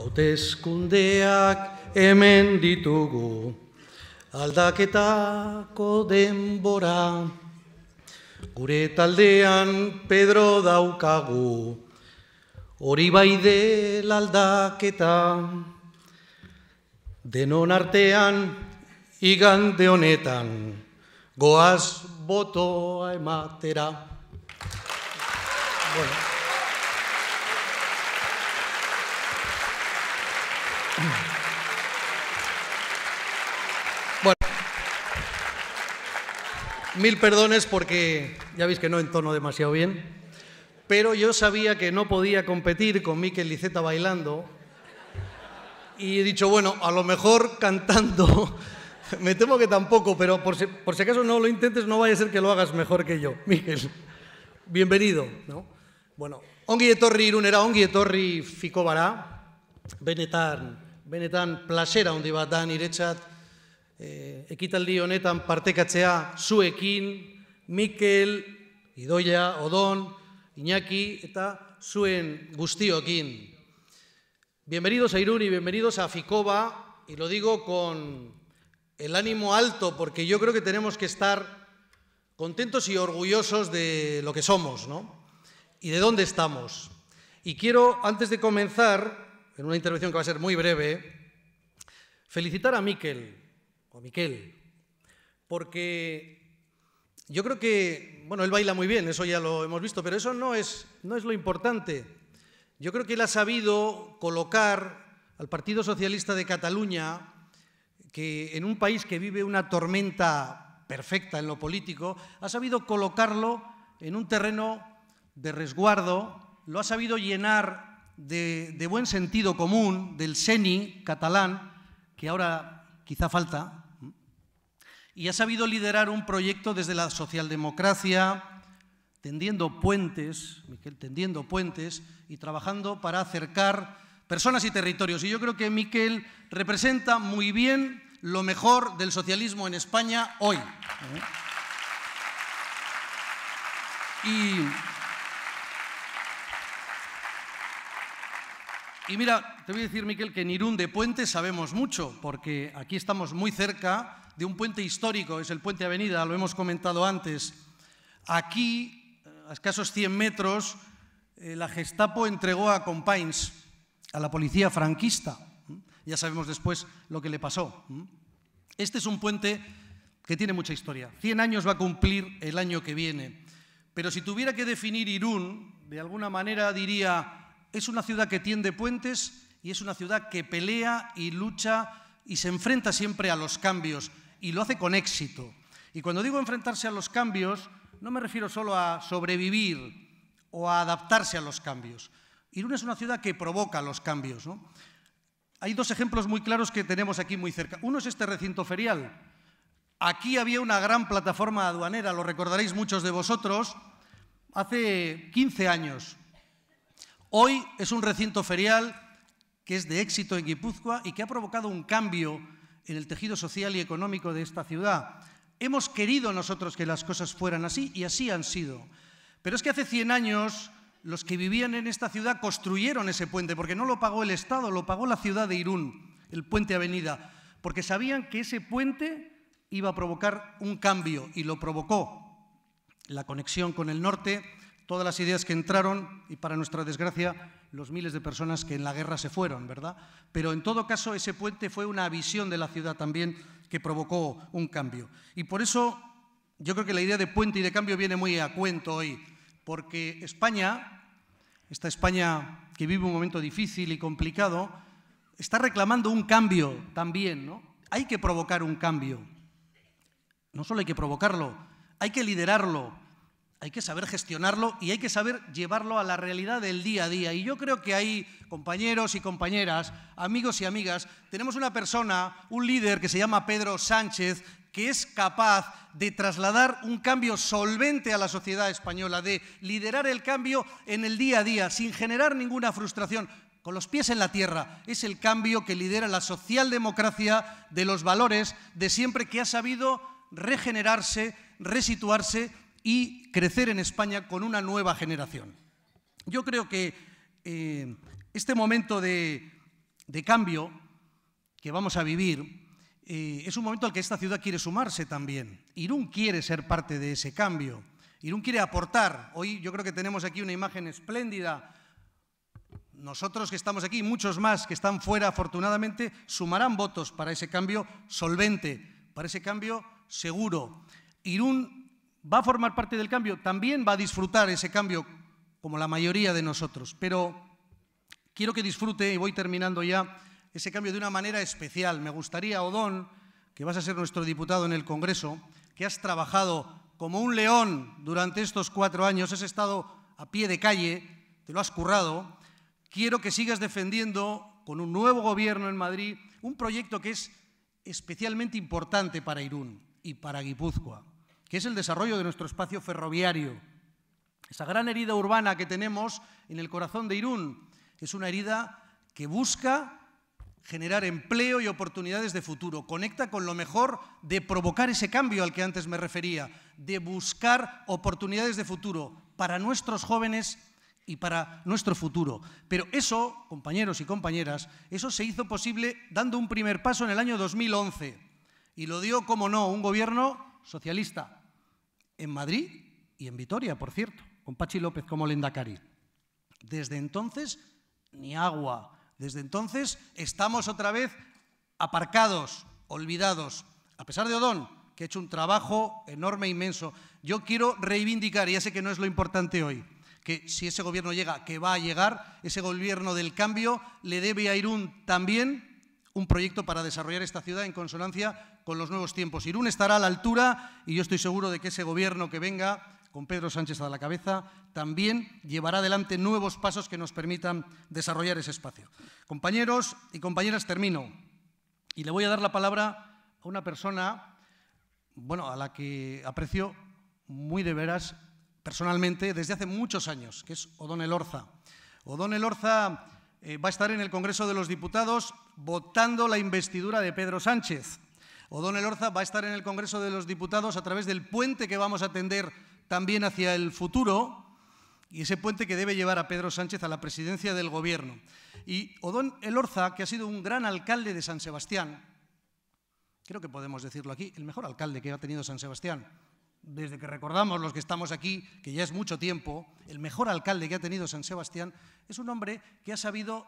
Hautezkundeak hemen ditugu, aldaketako denbora. Gure taldean Pedro daukagu, hori bai dela aldaketa. Denon artean, igande honetan, goaz botoa ematera. Bueno. mil perdones porque ya veis que no entono demasiado bien, pero yo sabía que no podía competir con Miquel Liceta bailando y he dicho, bueno, a lo mejor cantando, me temo que tampoco, pero por si, por si, acaso no lo intentes, no vaya a ser que lo hagas mejor que yo, Miquel. Bienvenido, ¿no? Bueno, ongi etorri irunera, ongi etorri fiko bara, benetan, benetan plasera Dan Irechat, e, ekitaldi honetan partekatzea zuekin, Mikel, Idoia, Odón, Iñaki eta zuen Bienvenidos a Irún bienvenidos a Ficoba, y lo digo con el ánimo alto, porque yo creo que tenemos que estar contentos y orgullosos de lo que somos, ¿no? Y de dónde estamos. Y quiero, antes de comenzar, en una intervención que va a ser muy breve, felicitar a Miquel, o Miquel, porque yo creo que, bueno, él baila muy bien, eso ya lo hemos visto, pero eso no es, no es lo importante. Yo creo que él ha sabido colocar al Partido Socialista de Cataluña, que en un país que vive una tormenta perfecta en lo político, ha sabido colocarlo en un terreno de resguardo, lo ha sabido llenar de, de buen sentido común, del seni catalán, que ahora quizá falta, y ha sabido liderar un proyecto desde la socialdemocracia, tendiendo puentes, tendiendo puentes y trabajando para acercar personas y territorios. Y yo creo que Miquel representa muy bien lo mejor del socialismo en España hoy. ¿eh? Y, y, mira, te voy a decir, Miquel, que en Irún de Puentes sabemos mucho, porque aquí estamos muy cerca de un puente histórico, es el puente Avenida, lo hemos comentado antes. Aquí, eh, a escasos 100 metros, eh, la Gestapo entregó a Compains, a la policía franquista. Mm, ya sabemos después lo que le pasó. Mm. Este es un puente que tiene mucha historia. 100 años va a cumplir el año que viene. Pero si tuviera que definir Irún, de alguna manera diría, es una ciudad que tiende puentes y es una ciudad que pelea y lucha y se enfrenta siempre a los cambios y lo hace con éxito. Y cuando digo enfrentarse a los cambios, no me refiero solo a sobrevivir o a adaptarse a los cambios. Irún es una ciudad que provoca los cambios. Hay dos ejemplos muy claros que tenemos aquí muy cerca. Uno es este recinto ferial. Aquí había una gran plataforma aduanera, lo recordaréis muchos de vosotros, hace 15 años. Hoy es un recinto ferial que es de éxito en Guipúzcoa y que ha provocado un cambio en el tejido social y económico de esta ciudad. Hemos querido nosotros que las cosas fueran así y así han sido. Pero es que hace 100 años los que vivían en esta ciudad construyeron ese puente, porque no lo pagó el Estado, lo pagó la ciudad de Irún, el puente Avenida, porque sabían que ese puente iba a provocar un cambio y lo provocó. La conexión con el norte todas las ideas que entraron y para nuestra desgracia los miles de personas que en la guerra se fueron, ¿verdad? Pero en todo caso ese puente fue una visión de la ciudad también que provocó un cambio. Y por eso yo creo que la idea de puente y de cambio viene muy a cuento hoy, porque España, esta España que vive un momento difícil y complicado, está reclamando un cambio también, ¿no? Hay que provocar un cambio. No solo hay que provocarlo, hay que liderarlo, hay que saber gestionarlo y hay que saber llevarlo a la realidad del día a día. Y yo creo que hay compañeros y compañeras, amigos y amigas, tenemos una persona, un líder que se llama Pedro Sánchez, que es capaz de trasladar un cambio solvente a la sociedad española, de liderar el cambio en el día a día, sin generar ninguna frustración, con los pies en la tierra. Es el cambio que lidera la socialdemocracia de los valores de siempre que ha sabido regenerarse, resituarse y crecer en España con una nueva generación. Yo creo que eh, este momento de, cambio que vamos a vivir eh, es un momento al que esta ciudad quiere sumarse también. Irún quiere ser parte de ese cambio. Irún quiere aportar. Hoy yo creo que tenemos aquí una imagen espléndida. Nosotros que estamos aquí, muchos más que están fuera, afortunadamente, sumarán votos para ese cambio solvente, para ese cambio seguro. Irún va a formar parte del cambio, también va a disfrutar ese cambio, como la mayoría de nosotros, pero quiero que disfrute, y voy terminando ya, ese cambio de una manera especial. Me gustaría, Odón, que vas a ser nuestro diputado en el Congreso, que has trabajado como un león durante estos cuatro años, has estado a pie de calle, te lo has currado, quiero que sigas defendiendo con un nuevo gobierno en Madrid un proyecto que es especialmente importante para Irún y para Guipúzcoa que es el desarrollo de nuestro espacio ferroviario. Esa gran herida urbana que tenemos en el corazón de Irún es una herida que busca generar empleo y oportunidades de futuro. Conecta con lo mejor de provocar ese cambio al que antes me refería, de buscar oportunidades de futuro para nuestros jóvenes y para nuestro futuro. Pero eso, compañeros y compañeras, eso se hizo posible dando un primer paso en el año 2011 y lo dio, como no, un gobierno socialista, en Madrid y en Vitoria, por cierto, con Pachi López como Lendacari. Desde entonces, ni agua. Desde entonces estamos otra vez aparcados, olvidados. A pesar de Odón, que ha hecho un trabajo enorme, inmenso. Yo quiero reivindicar, y ya sé que no es lo importante hoy, que si ese gobierno llega, que va a llegar, ese gobierno del cambio le debe a Irún también un proyecto para desarrollar esta ciudad en consonancia con los nuevos tiempos. Irún estará a la altura y yo estoy seguro de que ese gobierno que venga, con Pedro Sánchez a la cabeza, también llevará adelante nuevos pasos que nos permitan desarrollar ese espacio. Compañeros y compañeras, termino. Y le voy a dar la palabra a una persona, bueno, a la que aprecio muy de veras personalmente desde hace muchos años, que es O'Donnell Orza. O'Donnell Orza eh, va a estar en el Congreso de los Diputados votando la investidura de Pedro Sánchez. Odón Elorza va a estar en el Congreso de los Diputados a través del puente que vamos a tender también hacia el futuro y ese puente que debe llevar a Pedro Sánchez a la presidencia del Gobierno. Y Odón Elorza, que ha sido un gran alcalde de San Sebastián, creo que podemos decirlo aquí, el mejor alcalde que ha tenido San Sebastián, desde que recordamos los que estamos aquí, que ya es mucho tiempo, el mejor alcalde que ha tenido San Sebastián, es un hombre que ha sabido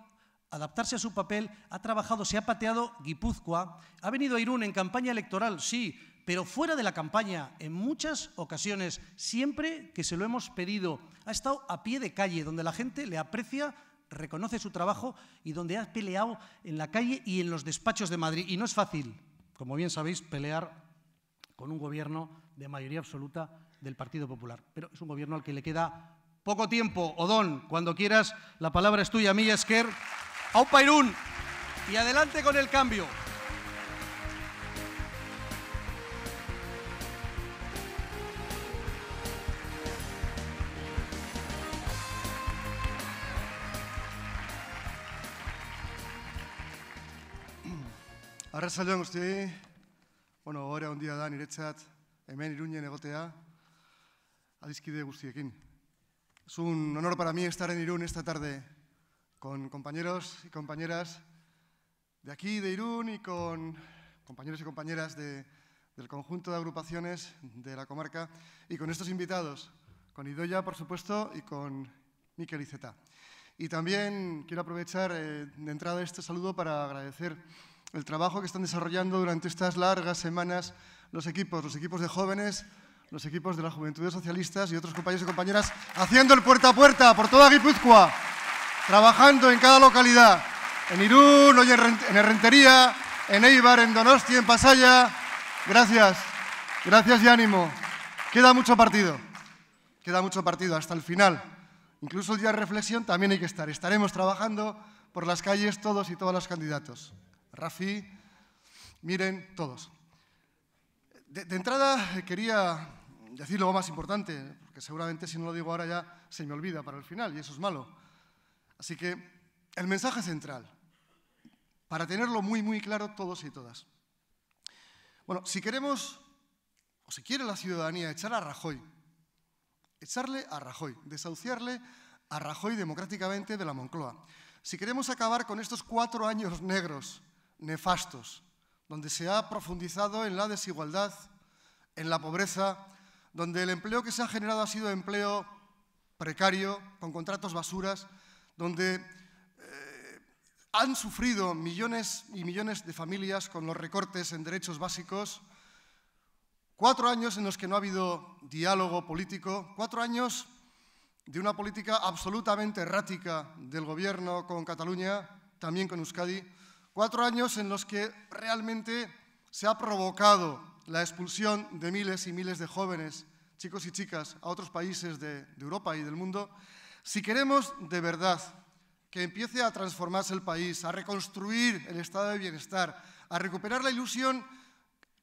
adaptarse a su papel, ha trabajado, se ha pateado Guipúzcoa, ha venido a Irún en campaña electoral, sí, pero fuera de la campaña, en muchas ocasiones, siempre que se lo hemos pedido, ha estado a pie de calle, donde la gente le aprecia, reconoce su trabajo y donde ha peleado en la calle y en los despachos de Madrid. Y no es fácil, como bien sabéis, pelear con un gobierno de mayoría absoluta del Partido Popular, pero es un gobierno al que le queda poco tiempo. Odón, cuando quieras, la palabra es tuya, Milla Esquer. a un y adelante con el cambio. Arrasaldean guztiei, bueno, horre ondia da niretzat, hemen iruñen egotea, adizkide guztiekin. Es un honor para mí estar en Irún esta tarde con compañeros y compañeras de aquí, de Irún, y con compañeros y compañeras del conjunto de agrupaciones de la comarca, y con estos invitados, con Idoya, por supuesto, y con Miquel Iceta. Y también quiero aprovechar eh, de entrada este saludo para agradecer el trabajo que están desarrollando durante estas largas semanas los equipos, los equipos de jóvenes, los equipos de las juventudes socialistas y otros compañeros y compañeras haciendo el puerta a puerta por toda Guipúzcoa trabajando en cada localidad, en Irún, en Herrentería, en Eibar, en Donosti, en Pasaya. Gracias, gracias y ánimo. Queda mucho partido, queda mucho partido hasta el final. Incluso el día de reflexión también hay que estar. Estaremos trabajando por las calles todos y todas los candidatos. Rafi, miren, todos. De, de entrada quería decir lo más importante, porque seguramente si no lo digo ahora ya se me olvida para el final y eso es malo. Así que el mensaje central, para tenerlo muy, muy claro todos y todas. Bueno, si queremos, o si quiere la ciudadanía, echar a Rajoy, echarle a Rajoy, desahuciarle a Rajoy democráticamente de la Moncloa. Si queremos acabar con estos cuatro años negros, nefastos, donde se ha profundizado en la desigualdad, en la pobreza, donde el empleo que se ha generado ha sido empleo precario, con contratos basuras, donde eh, han sufrido millones y millones de familias con los recortes en derechos básicos, cuatro años en los que no ha habido diálogo político, cuatro años de una política absolutamente errática del Gobierno con Cataluña, también con Euskadi, cuatro años en los que realmente se ha provocado la expulsión de miles y miles de jóvenes, chicos y chicas, a otros países de Europa y del mundo, si queremos de verdad que empiece a transformarse el país, a reconstruir el estado de bienestar, a recuperar la ilusión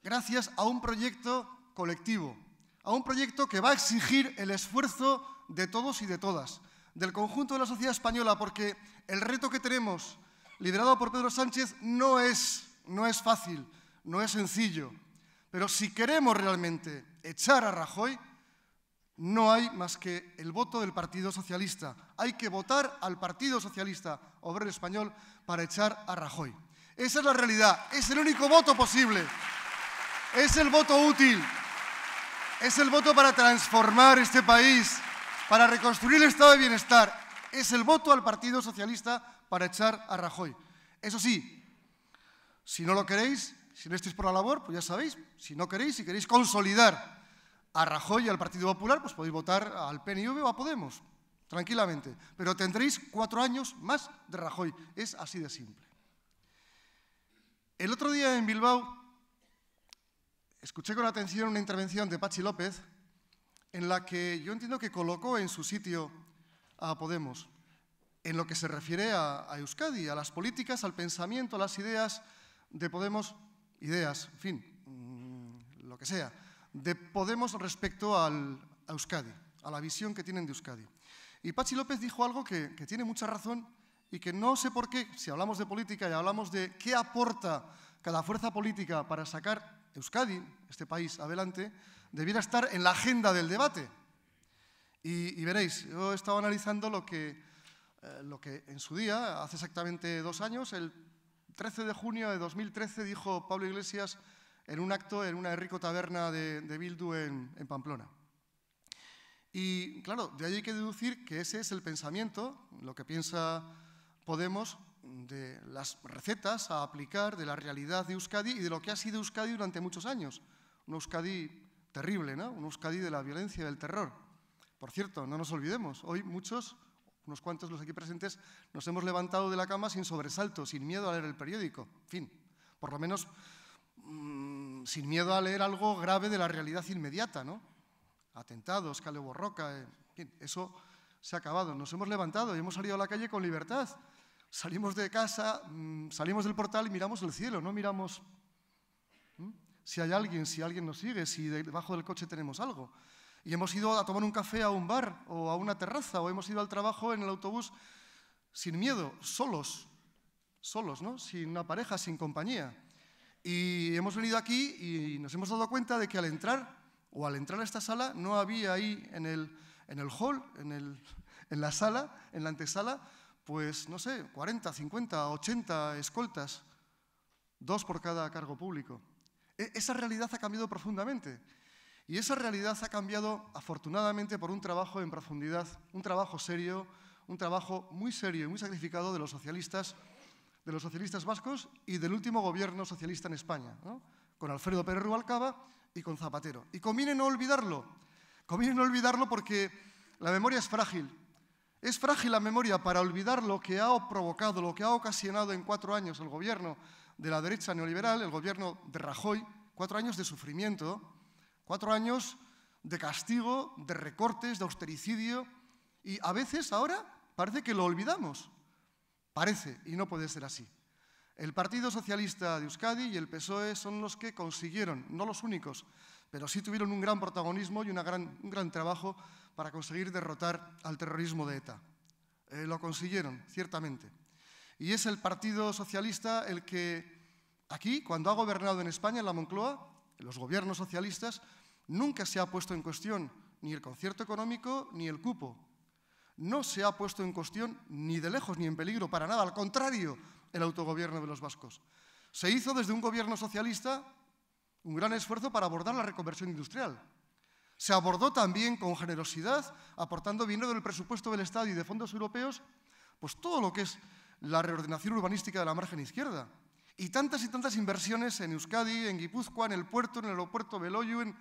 gracias a un proyecto colectivo, a un proyecto que va a exigir el esfuerzo de todos y de todas, del conjunto de la sociedad española, porque el reto que tenemos, liderado por Pedro Sánchez, no es, no es fácil, no es sencillo. Pero si queremos realmente echar a Rajoy, no hay más que el voto del Partido Socialista. Hay que votar al Partido Socialista Obrero Español para echar a Rajoy. Esa es la realidad, es el único voto posible, es el voto útil, es el voto para transformar este país, para reconstruir el estado de bienestar, es el voto al Partido Socialista para echar a Rajoy. Eso sí, si no lo queréis, si no estáis por la labor, pues ya sabéis, si no queréis, si queréis consolidar a Rajoy y al Partido Popular, pues podéis votar al PNV o a Podemos, tranquilamente. Pero tendréis cuatro años más de Rajoy. Es así de simple. El otro día en Bilbao escuché con atención una intervención de Pachi López en la que yo entiendo que colocó en su sitio a Podemos, en lo que se refiere a, Euskadi, a las políticas, al pensamiento, a las ideas de Podemos, ideas, en fin, mm, lo que sea de Podemos respecto al, a Euskadi, a la visión que tienen de Euskadi. Y Pachi López dijo algo que, tiene mucha razón y que no sé por qué, si hablamos de política y hablamos de qué aporta cada fuerza política para sacar Euskadi, este país, adelante, debiera estar en la agenda del debate. Y, veréis, yo he estado analizando lo eh, lo que en su día, hace exactamente dos años, el 13 de junio de 2013, dijo Pablo Iglesias en un acto en una rico taberna de, Bildu en, Pamplona. Y claro, de ahí hay que deducir que ese es el pensamiento, lo que piensa Podemos, de las recetas a aplicar, de la realidad de Euskadi y de lo que ha sido Euskadi durante muchos años. Un Euskadi terrible, ¿no? Un Euskadi de la violencia y del terror. Por cierto, no nos olvidemos, hoy muchos unos cuantos los aquí presentes, nos hemos levantado de la cama sin sobresalto, sin miedo a leer el periódico. En fin, por lo menos mm, sin miedo a leer algo grave de la realidad inmediata, ¿no? Atentados, Calvo borroca, eh, eso se ha acabado. Nos hemos levantado y hemos salido a la calle con libertad. Salimos de casa, mm, salimos del portal y miramos el cielo, no miramos si hay alguien, si alguien nos sigue, si debajo del coche tenemos algo. Y hemos ido a tomar un café a un bar o a una terraza o hemos ido al trabajo en el autobús sin miedo, solos, solos, ¿no? Sin una pareja, sin compañía. Y hemos venido aquí y nos hemos dado cuenta de que al entrar o al entrar a esta sala no había ahí en el, hall, en, la sala, en la antesala, pues no sé, 40, 50, 80 escoltas, dos por cada cargo público. E, esa realidad ha cambiado profundamente. Y esa realidad ha cambiado, afortunadamente, por un trabajo en profundidad, un trabajo serio, un trabajo muy serio y muy sacrificado de los socialistas de los socialistas vascos y del último gobierno socialista en España, con Alfredo Pérez Rubalcaba y con Zapatero. Y conviene no olvidarlo, conviene no olvidarlo porque la memoria es frágil. Es frágil la memoria para olvidar lo que ha provocado, lo que ha ocasionado en cuatro años el gobierno de la derecha neoliberal, el gobierno de Rajoy, cuatro años de sufrimiento, cuatro años de castigo, de recortes, de austericidio, y a veces ahora parece que lo olvidamos. Parece, y no puede ser así. El Partido Socialista de Euskadi y el PSOE son los que consiguieron, no los únicos, pero sí tuvieron un gran protagonismo y un gran trabajo para conseguir derrotar al terrorismo de ETA. Eh, lo consiguieron, ciertamente. Y es el Partido Socialista el que aquí, cuando ha gobernado en España, en la Moncloa, los gobiernos socialistas, nunca se ha puesto en cuestión ni el concierto económico ni el cupo, no se ha puesto en cuestión ni de lejos ni en peligro para nada, al contrario, el autogobierno de los vascos. Se hizo desde un gobierno socialista un gran esfuerzo para abordar la reconversión industrial. Se abordó también con generosidad, aportando dinero del presupuesto del Estado y de fondos europeos, pues todo lo que es la reordenación urbanística de la margen izquierda. Y tantas y tantas inversiones en Euskadi, en Guipúzcoa, en el puerto, en el aeropuerto Beloyu.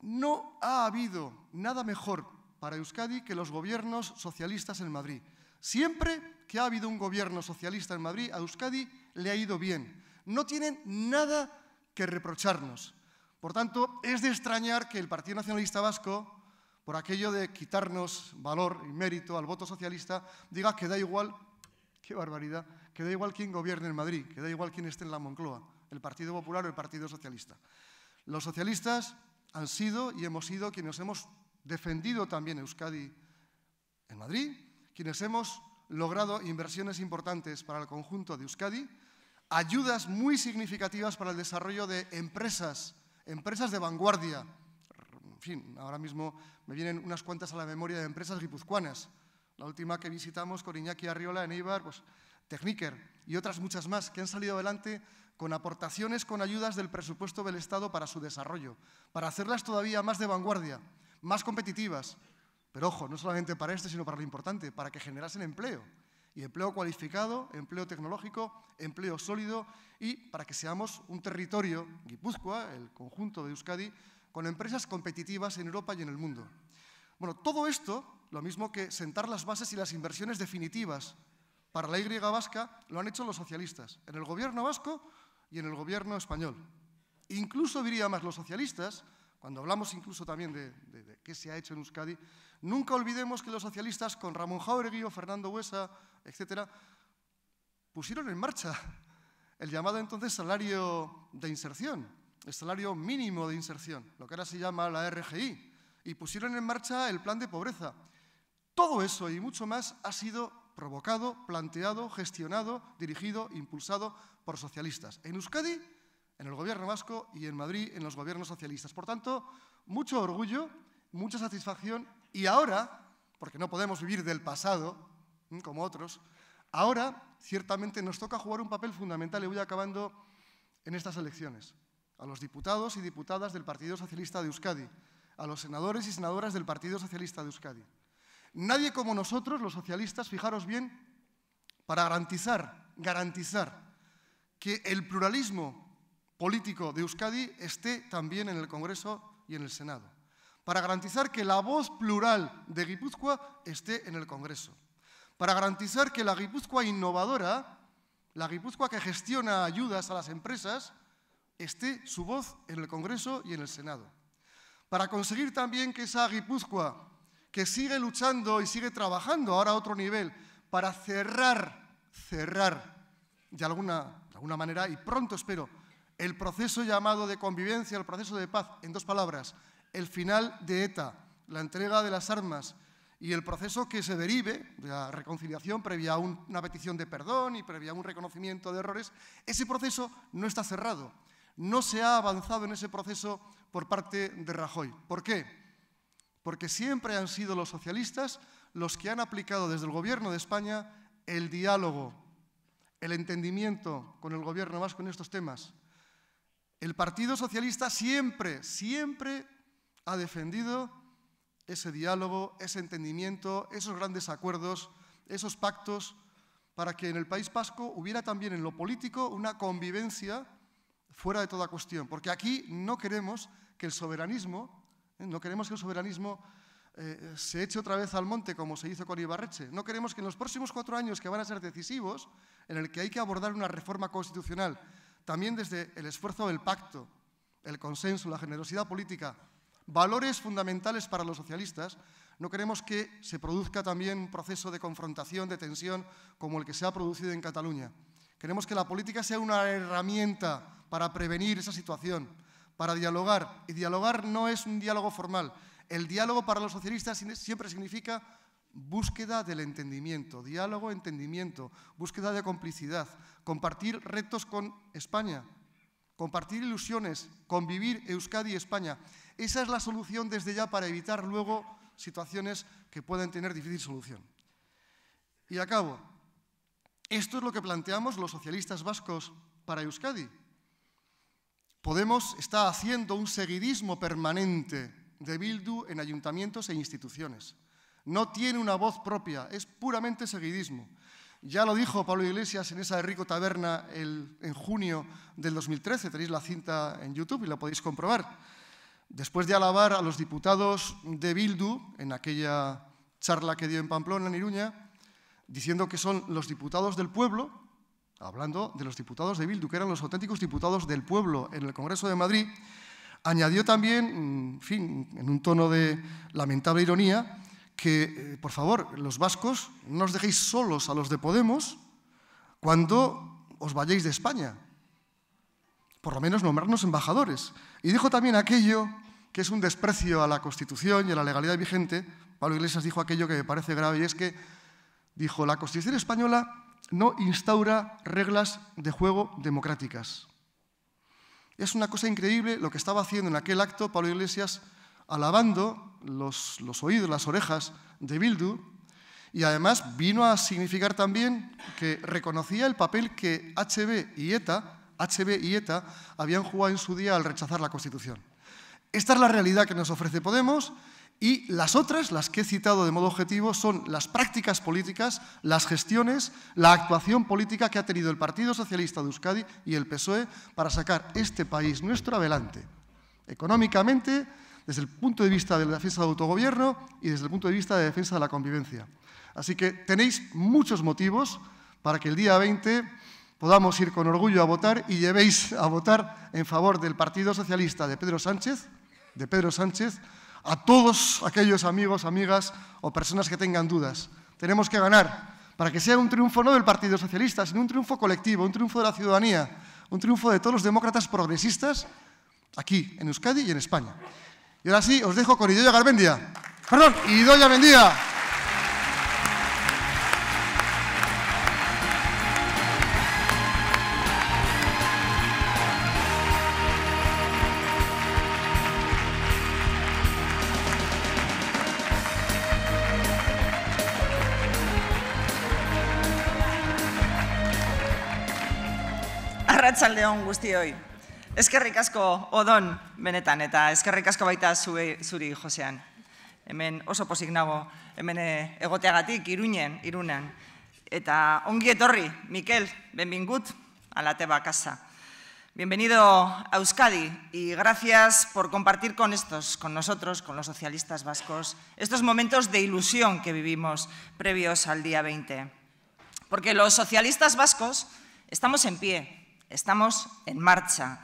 No ha habido nada mejor para Euskadi que los gobiernos socialistas en Madrid. Siempre que ha habido un gobierno socialista en Madrid, a Euskadi le ha ido bien. No tienen nada que reprocharnos. Por tanto, es de extrañar que el Partido Nacionalista Vasco, por aquello de quitarnos valor y mérito al voto socialista, diga que da igual, qué barbaridad, que da igual quién gobierne en Madrid, que da igual quién esté en la Moncloa, el Partido Popular o el Partido Socialista. Los socialistas han sido y hemos sido quienes hemos defendido también Euskadi en Madrid, quienes hemos logrado inversiones importantes para el conjunto de Euskadi, ayudas muy significativas para el desarrollo de empresas, empresas de vanguardia. En fin, ahora mismo me vienen unas cuantas a la memoria de empresas guipuzcoanas. La última que visitamos con Iñaki Arriola en Ibar, pues Techniker y otras muchas más que han salido adelante con aportaciones, con ayudas del presupuesto del Estado para su desarrollo, para hacerlas todavía más de vanguardia más competitivas. Pero ojo, no solamente para este, sino para lo importante, para que generasen empleo. Y empleo cualificado, empleo tecnológico, empleo sólido y para que seamos un territorio, Guipúzcoa, el conjunto de Euskadi, con empresas competitivas en Europa y en el mundo. Bueno, todo esto, lo mismo que sentar las bases y las inversiones definitivas para la Y vasca, lo han hecho los socialistas, en el gobierno vasco y en el gobierno español. Incluso diría más los socialistas, cuando hablamos incluso también de, qué se ha hecho en Euskadi, nunca olvidemos que los socialistas con Ramón Jauregui o Fernando Huesa, etcétera, pusieron en marcha el llamado entonces salario de inserción, el salario mínimo de inserción, lo que ahora se llama la RGI, y pusieron en marcha el plan de pobreza. Todo eso y mucho más ha sido provocado, planteado, gestionado, dirigido, impulsado por socialistas. En Euskadi en el gobierno vasco y en Madrid en los gobiernos socialistas. Por tanto, mucho orgullo, mucha satisfacción y ahora, porque no podemos vivir del pasado mm, como otros, ahora ciertamente nos toca jugar un papel fundamental, y voy acabando en estas elecciones, a los diputados y diputadas del Partido Socialista de Euskadi, a los senadores y senadoras del Partido Socialista de Euskadi. Nadie como nosotros, los socialistas, fijaros bien, para garantizar, garantizar que el pluralismo político de Euskadi esté también en el Congreso y en el Senado, para garantizar que la voz plural de Guipúzcoa esté en el Congreso, para garantizar que la Guipúzcoa innovadora, la Guipúzcoa que gestiona ayudas a las empresas, esté su voz en el Congreso y en el Senado, para conseguir también que esa Guipúzcoa que sigue luchando y sigue trabajando ahora a otro nivel para cerrar, cerrar de alguna, alguna manera y pronto espero el proceso llamado de convivencia, el proceso de paz, en dos palabras, el final de ETA, la entrega de las armas y el proceso que se derive de la reconciliación previa a una petición de perdón y previa a un reconocimiento de errores, ese proceso no está cerrado. No se ha avanzado en ese proceso por parte de Rajoy. ¿Por qué? Porque siempre han sido los socialistas los que han aplicado desde el Gobierno de España el diálogo, el entendimiento con el Gobierno vasco en estos temas. El Partido Socialista siempre, siempre ha defendido ese diálogo, ese entendimiento, esos grandes acuerdos, esos pactos, para que en el País Vasco hubiera también en lo político una convivencia fuera de toda cuestión. Porque aquí no queremos que el soberanismo, ¿eh? no queremos que el soberanismo eh, se eche otra vez al monte como se hizo con Ibarreche. No queremos que en los próximos cuatro años que van a ser decisivos, en el que hay que abordar una reforma constitucional también desde el esfuerzo del pacto, el consenso, la generosidad política, valores fundamentales para los socialistas, no queremos que se produzca también un proceso de confrontación, de tensión, como el que se ha producido en Cataluña. Queremos que la política sea una herramienta para prevenir esa situación, para dialogar. Y dialogar no es un diálogo formal. El diálogo para los socialistas siempre significa Búsqueda del entendimiento, diálogo, entendimiento, búsqueda de complicidad, compartir retos con España, compartir ilusiones, convivir Euskadi y España. Esa es la solución desde ya para evitar luego situaciones que puedan tener difícil solución. Y acabo. Esto es lo que planteamos los socialistas vascos para Euskadi. Podemos está haciendo un seguidismo permanente de Bildu en ayuntamientos e instituciones. No tiene una voz propia, es puramente seguidismo. Ya lo dijo Pablo Iglesias en esa Rico Taberna en junio del 2013. Tenéis la cinta en YouTube y la podéis comprobar. Después de alabar a los diputados de Bildu en aquella charla que dio en Pamplona, en Iruña, diciendo que son los diputados del pueblo, hablando de los diputados de Bildu, que eran los auténticos diputados del pueblo en el Congreso de Madrid, añadió también, fin, en un tono de lamentable ironía, que, eh, por favor, los vascos, no os dejéis solos a los de Podemos cuando os vayáis de España. Por lo menos nombrarnos embajadores. Y dijo también aquello que es un desprecio a la Constitución y a la legalidad vigente. Pablo Iglesias dijo aquello que me parece grave y es que dijo, la Constitución española no instaura reglas de juego democráticas. Es una cosa increíble lo que estaba haciendo en aquel acto Pablo Iglesias alabando los, oídos, las orejas de Bildu, y además vino a significar también que reconocía el papel que HB y ETA, HB y ETA habían jugado en su día al rechazar la Constitución. Esta es la realidad que nos ofrece Podemos y las otras, las que he citado de modo objetivo, son las prácticas políticas, las gestiones, la actuación política que ha tenido el Partido Socialista de Euskadi y el PSOE para sacar este país nuestro adelante, económicamente, desde el punto de vista de la defensa del autogobierno y desde el punto de vista de la defensa de la convivencia. Así que tenéis muchos motivos para que el día 20 podamos ir con orgullo a votar y llevéis a votar en favor del Partido Socialista de Pedro Sánchez, de Pedro Sánchez, a todos aquellos amigos, amigas o personas que tengan dudas. Tenemos que ganar para que sea un triunfo no del Partido Socialista, sino un triunfo colectivo, un triunfo de la ciudadanía, un triunfo de todos los demócratas progresistas aquí, en Euskadi y en España. Y ahora sí, os dejo con Idoya Garbendia. Perdón, Idoya de Arratsaldeon hoy. Eskerrik asko odon benetan es que asko baita Suri, zuri josean. Hemen oso pozik nago, hemen eh, egoteagatik iruinen, irunan. Eta ongi etorri, Mikel, benbingut, a la teba casa. Bienvenido a Euskadi y gracias por compartir con estos, con nosotros, con los socialistas vascos, estos momentos de ilusión que vivimos previos al día 20. Porque los socialistas vascos estamos en pie, estamos en marcha.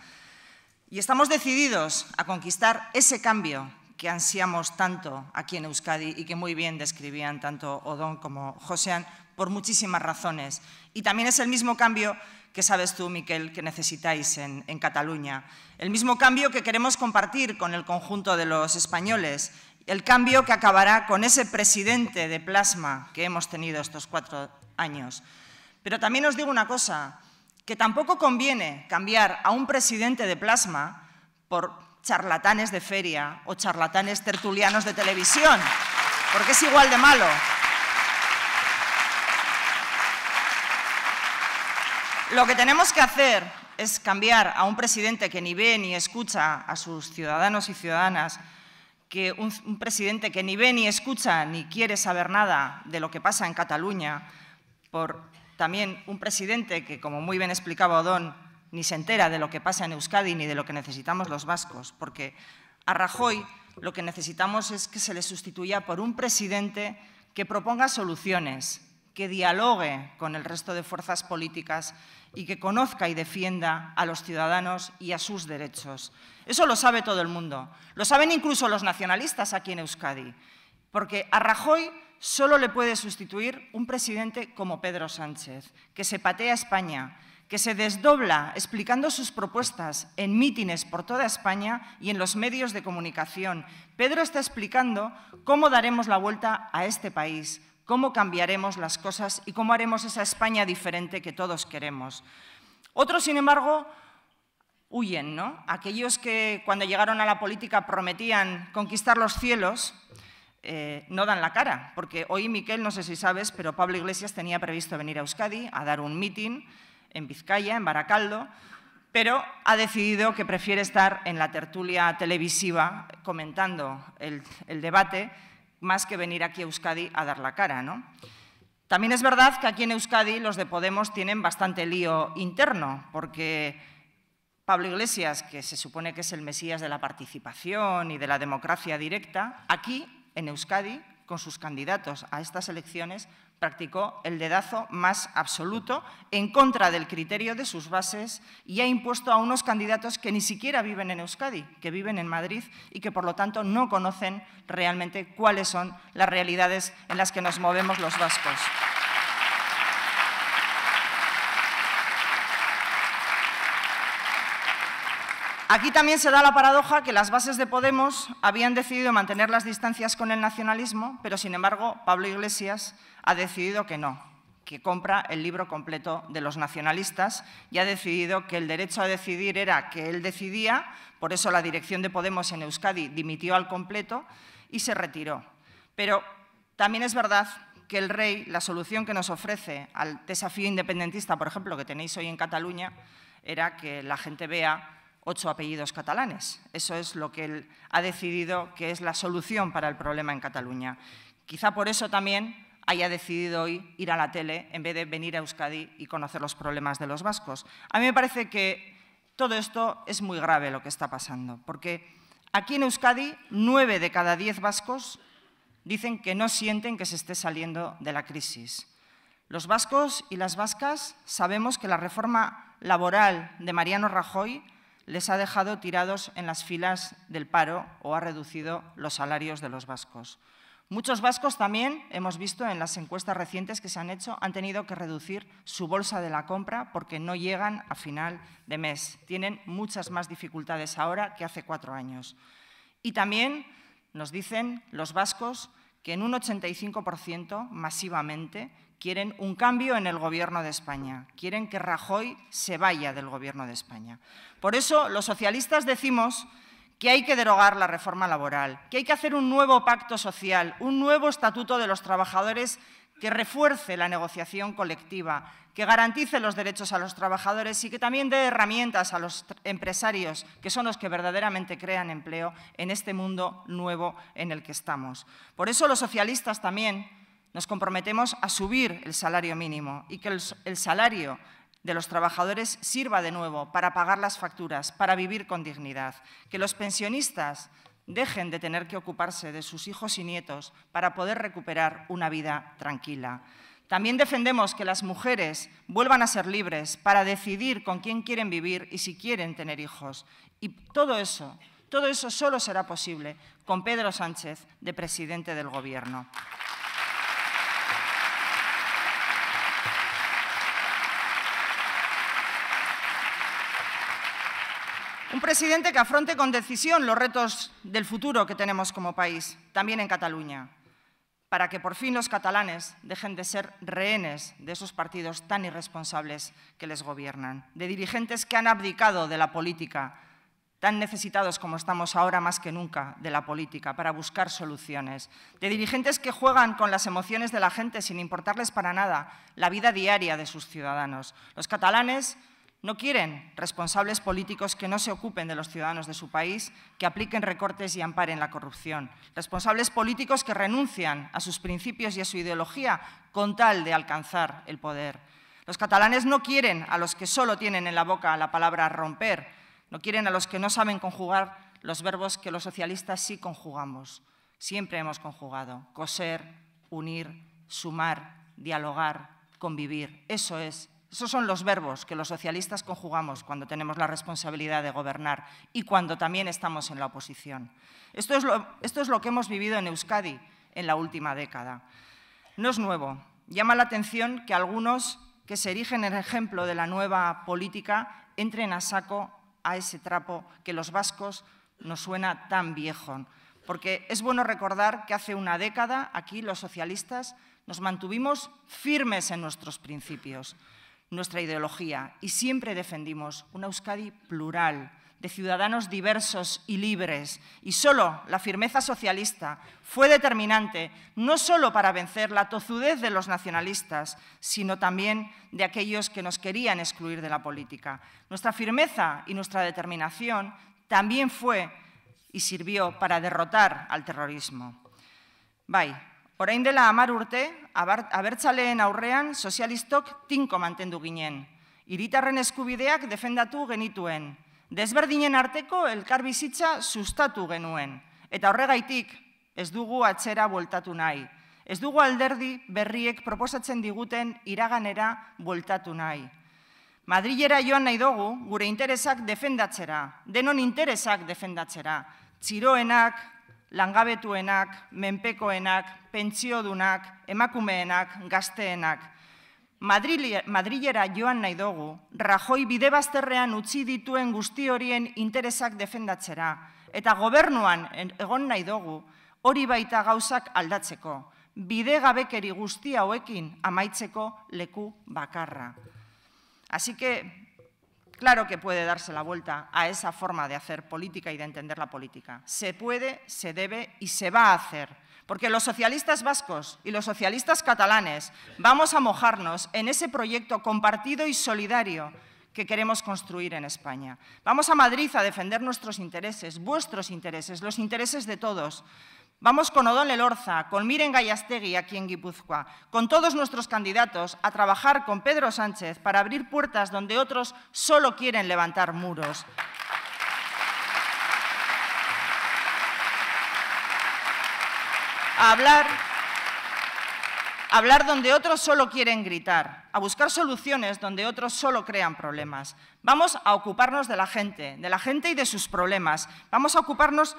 Y estamos decididos a conquistar ese cambio que ansiamos tanto aquí en Euskadi y que muy bien describían tanto Odón como Josean por muchísimas razones. Y también es el mismo cambio que sabes tú, Miquel, que necesitáis en, en Cataluña. El mismo cambio que queremos compartir con el conjunto de los españoles. El cambio que acabará con ese presidente de plasma que hemos tenido estos cuatro años. Pero también os digo una cosa, que tampoco conviene cambiar a un presidente de plasma por charlatanes de feria o charlatanes tertulianos de televisión, porque es igual de malo. Lo que tenemos que hacer es cambiar a un presidente que ni ve ni escucha a sus ciudadanos y ciudadanas, que un, un, presidente que ni ve ni escucha ni quiere saber nada de lo que pasa en Cataluña, por también un presidente que, como muy bien explicaba Odón, ni se entera de lo que pasa en Euskadi ni de lo que necesitamos los vascos, porque a Rajoy lo que necesitamos es que se le sustituya por un presidente que proponga soluciones, que dialogue con el resto de fuerzas políticas y que conozca y defienda a los ciudadanos y a sus derechos. Eso lo sabe todo el mundo. Lo saben incluso los nacionalistas aquí en Euskadi, porque a Rajoy solo le puede sustituir un presidente como Pedro Sánchez, que se patea España, que se desdobla explicando sus propuestas en mítines por toda España y en los medios de comunicación. Pedro está explicando cómo daremos la vuelta a este país, cómo cambiaremos las cosas y cómo haremos esa España diferente que todos queremos. Otros, sin embargo, huyen, ¿no? Aquellos que cuando llegaron a la política prometían conquistar los cielos, eh, no dan la cara, porque hoy, Miquel, no sé si sabes, pero Pablo Iglesias tenía previsto venir a Euskadi a dar un meeting en Vizcaya, en Baracaldo, pero ha decidido que prefiere estar en la tertulia televisiva comentando el, debate más que venir aquí a Euskadi a dar la cara, ¿no? También es verdad que aquí en Euskadi los de Podemos tienen bastante lío interno, porque Pablo Iglesias, que se supone que es el Mesías de la participación y de la democracia directa, aquí en Euskadi, con sus candidatos a estas elecciones, practicó el dedazo más absoluto en contra del criterio de sus bases y ha impuesto a unos candidatos que ni siquiera viven en Euskadi, que viven en Madrid y que por lo tanto no conocen realmente cuáles son las realidades en las que nos movemos los vascos. Aquí también se da la paradoja que las bases de Podemos habían decidido mantener las distancias con el nacionalismo, pero sin embargo Pablo Iglesias ha decidido que no, que compra el libro completo de los nacionalistas y ha decidido que el derecho a decidir era que él decidía, por eso la dirección de Podemos en Euskadi dimitió al completo y se retiró. Pero también es verdad que el rey, la solución que nos ofrece al desafío independentista, por ejemplo, que tenéis hoy en Cataluña, era que la gente vea ocho apellidos catalanes. Eso es lo que él ha decidido que es la solución para el problema en Cataluña. Quizá por eso también haya decidido hoy ir a la tele en vez de venir a Euskadi y conocer los problemas de los vascos. A mí me parece que todo esto es muy grave lo que está pasando, porque aquí en Euskadi nueve de cada diez vascos dicen que no sienten que se esté saliendo de la crisis. Los vascos y las vascas sabemos que la reforma laboral de Mariano Rajoy les ha dejado tirados en las filas del paro o ha reducido los salarios de los vascos. Muchos vascos también, hemos visto en las encuestas recientes que se han hecho, han tenido que reducir su bolsa de la compra porque no llegan a final de mes. Tienen muchas más dificultades ahora que hace cuatro años. Y también nos dicen los vascos que en un 85% masivamente quieren un cambio en el Gobierno de España, quieren que Rajoy se vaya del Gobierno de España. Por eso los socialistas decimos que hay que derogar la reforma laboral, que hay que hacer un nuevo pacto social, un nuevo estatuto de los trabajadores que refuerce la negociación colectiva, que garantice los derechos a los trabajadores y que también dé herramientas a los empresarios, que son los que verdaderamente crean empleo en este mundo nuevo en el que estamos. Por eso los socialistas también nos comprometemos a subir el salario mínimo y que el, salario de los trabajadores sirva de nuevo para pagar las facturas, para vivir con dignidad. Que los pensionistas dejen de tener que ocuparse de sus hijos y nietos para poder recuperar una vida tranquila. También defendemos que las mujeres vuelvan a ser libres para decidir con quién quieren vivir y si quieren tener hijos. Y todo eso, todo eso solo será posible con Pedro Sánchez de presidente del Gobierno. Un presidente que afronte con decisión los retos del futuro que tenemos como país, también en Cataluña, para que por fin los catalanes dejen de ser rehenes de esos partidos tan irresponsables que les gobiernan, de dirigentes que han abdicado de la política, tan necesitados como estamos ahora más que nunca de la política para buscar soluciones, de dirigentes que juegan con las emociones de la gente sin importarles para nada la vida diaria de sus ciudadanos. Los catalanes no quieren responsables políticos que no se ocupen de los ciudadanos de su país, que apliquen recortes y amparen la corrupción. Responsables políticos que renuncian a sus principios y a su ideología con tal de alcanzar el poder. Los catalanes no quieren a los que solo tienen en la boca la palabra romper, no quieren a los que no saben conjugar los verbos que los socialistas sí conjugamos, siempre hemos conjugado, coser, unir, sumar, dialogar, convivir. Eso es esos son los verbos que los socialistas conjugamos cuando tenemos la responsabilidad de gobernar y cuando también estamos en la oposición. Esto es lo, que hemos vivido en Euskadi en la última década. No es nuevo. Llama la atención que algunos que se erigen en el ejemplo de la nueva política entren a saco a ese trapo que los vascos nos suena tan viejo. Porque es bueno recordar que hace una década aquí los socialistas nos mantuvimos firmes en nuestros principios nuestra ideología y siempre defendimos una Euskadi plural, de ciudadanos diversos y libres. Y solo la firmeza socialista fue determinante, no solo para vencer la tozudez de los nacionalistas, sino también de aquellos que nos querían excluir de la política. Nuestra firmeza y nuestra determinación también fue y sirvió para derrotar al terrorismo. Bye. Orain dela amar urte, abertzaleen aurrean sozialistok tinko mantendu ginen. Iritarren eskubideak defendatu genituen. Desberdinen arteko elkarbizitza sustatu genuen. Eta horregaitik ez dugu atzera voltatu nahi. Ez dugu alderdi berriek proposatzen diguten iraganera voltatu nahi. Madrilera joan nahi dugu gure interesak defendatzera, denon interesak defendatzera. Txiroenak, langabetuenak, menpekoenak, pentsiodunak, emakumeenak, gazteenak. Madrilera joan nahi dugu, Rajoi bidebazterrean utzi dituen guzti horien interesak defendatzera, eta gobernuan egon nahi dugu, hori baita gauzak aldatzeko, bidegabekeri guztia guzti hauekin amaitzeko leku bakarra. que, Claro que puede darse la vuelta a esa forma de hacer política y de entender la política. Se puede, se debe y se va a hacer. Porque los socialistas vascos y los socialistas catalanes vamos a mojarnos en ese proyecto compartido y solidario que queremos construir en España. Vamos a Madrid a defender nuestros intereses, vuestros intereses, los intereses de todos. Vamos con Odón Elorza, con Miren Gallastegui aquí en Guipúzcoa, con todos nuestros candidatos a trabajar con Pedro Sánchez para abrir puertas donde otros solo quieren levantar muros. A hablar, hablar donde otros solo quieren gritar, a buscar soluciones donde otros solo crean problemas. Vamos a ocuparnos de la gente, de la gente y de sus problemas. Vamos a ocuparnos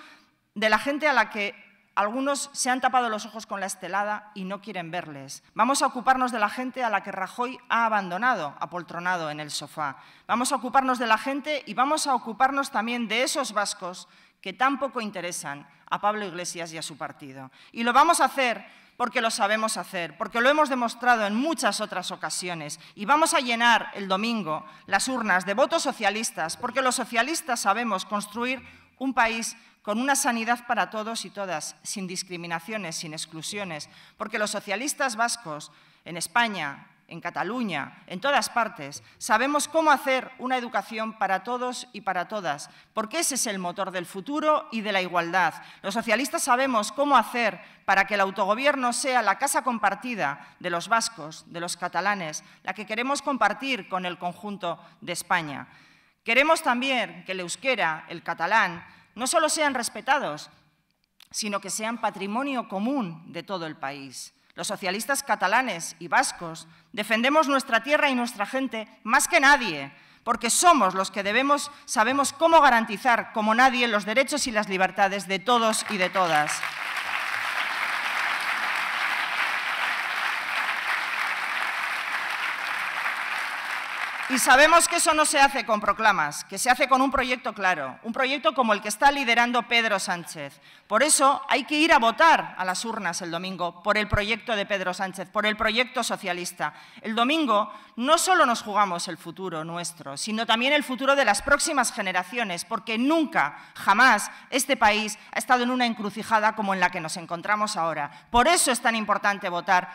de la gente a la que algunos se han tapado los ojos con la estelada y no quieren verles. Vamos a ocuparnos de la gente a la que Rajoy ha abandonado, apoltronado en el sofá. Vamos a ocuparnos de la gente y vamos a ocuparnos también de esos vascos que tan poco interesan a Pablo Iglesias y a su partido. Y lo vamos a hacer porque lo sabemos hacer, porque lo hemos demostrado en muchas otras ocasiones. Y vamos a llenar el domingo las urnas de votos socialistas, porque los socialistas sabemos construir un país con una sanidad para todos y todas, sin discriminaciones, sin exclusiones, porque los socialistas vascos en España, en Cataluña, en todas partes, sabemos cómo hacer una educación para todos y para todas, porque ese es el motor del futuro y de la igualdad. Los socialistas sabemos cómo hacer para que el autogobierno sea la casa compartida de los vascos, de los catalanes, la que queremos compartir con el conjunto de España. Queremos también que el euskera, el catalán, no solo sean respetados, sino que sean patrimonio común de todo el país. Los socialistas catalanes y vascos defendemos nuestra tierra y nuestra gente más que nadie, porque somos los que debemos, sabemos cómo garantizar como nadie los derechos y las libertades de todos y de todas. Y sabemos que eso no se hace con proclamas, que se hace con un proyecto claro, un proyecto como el que está liderando Pedro Sánchez. Por eso hay que ir a votar a las urnas el domingo por el proyecto de Pedro Sánchez, por el proyecto socialista. El domingo no solo nos jugamos el futuro nuestro, sino también el futuro de las próximas generaciones, porque nunca, jamás, este país ha estado en una encrucijada como en la que nos encontramos ahora. Por eso es tan importante votar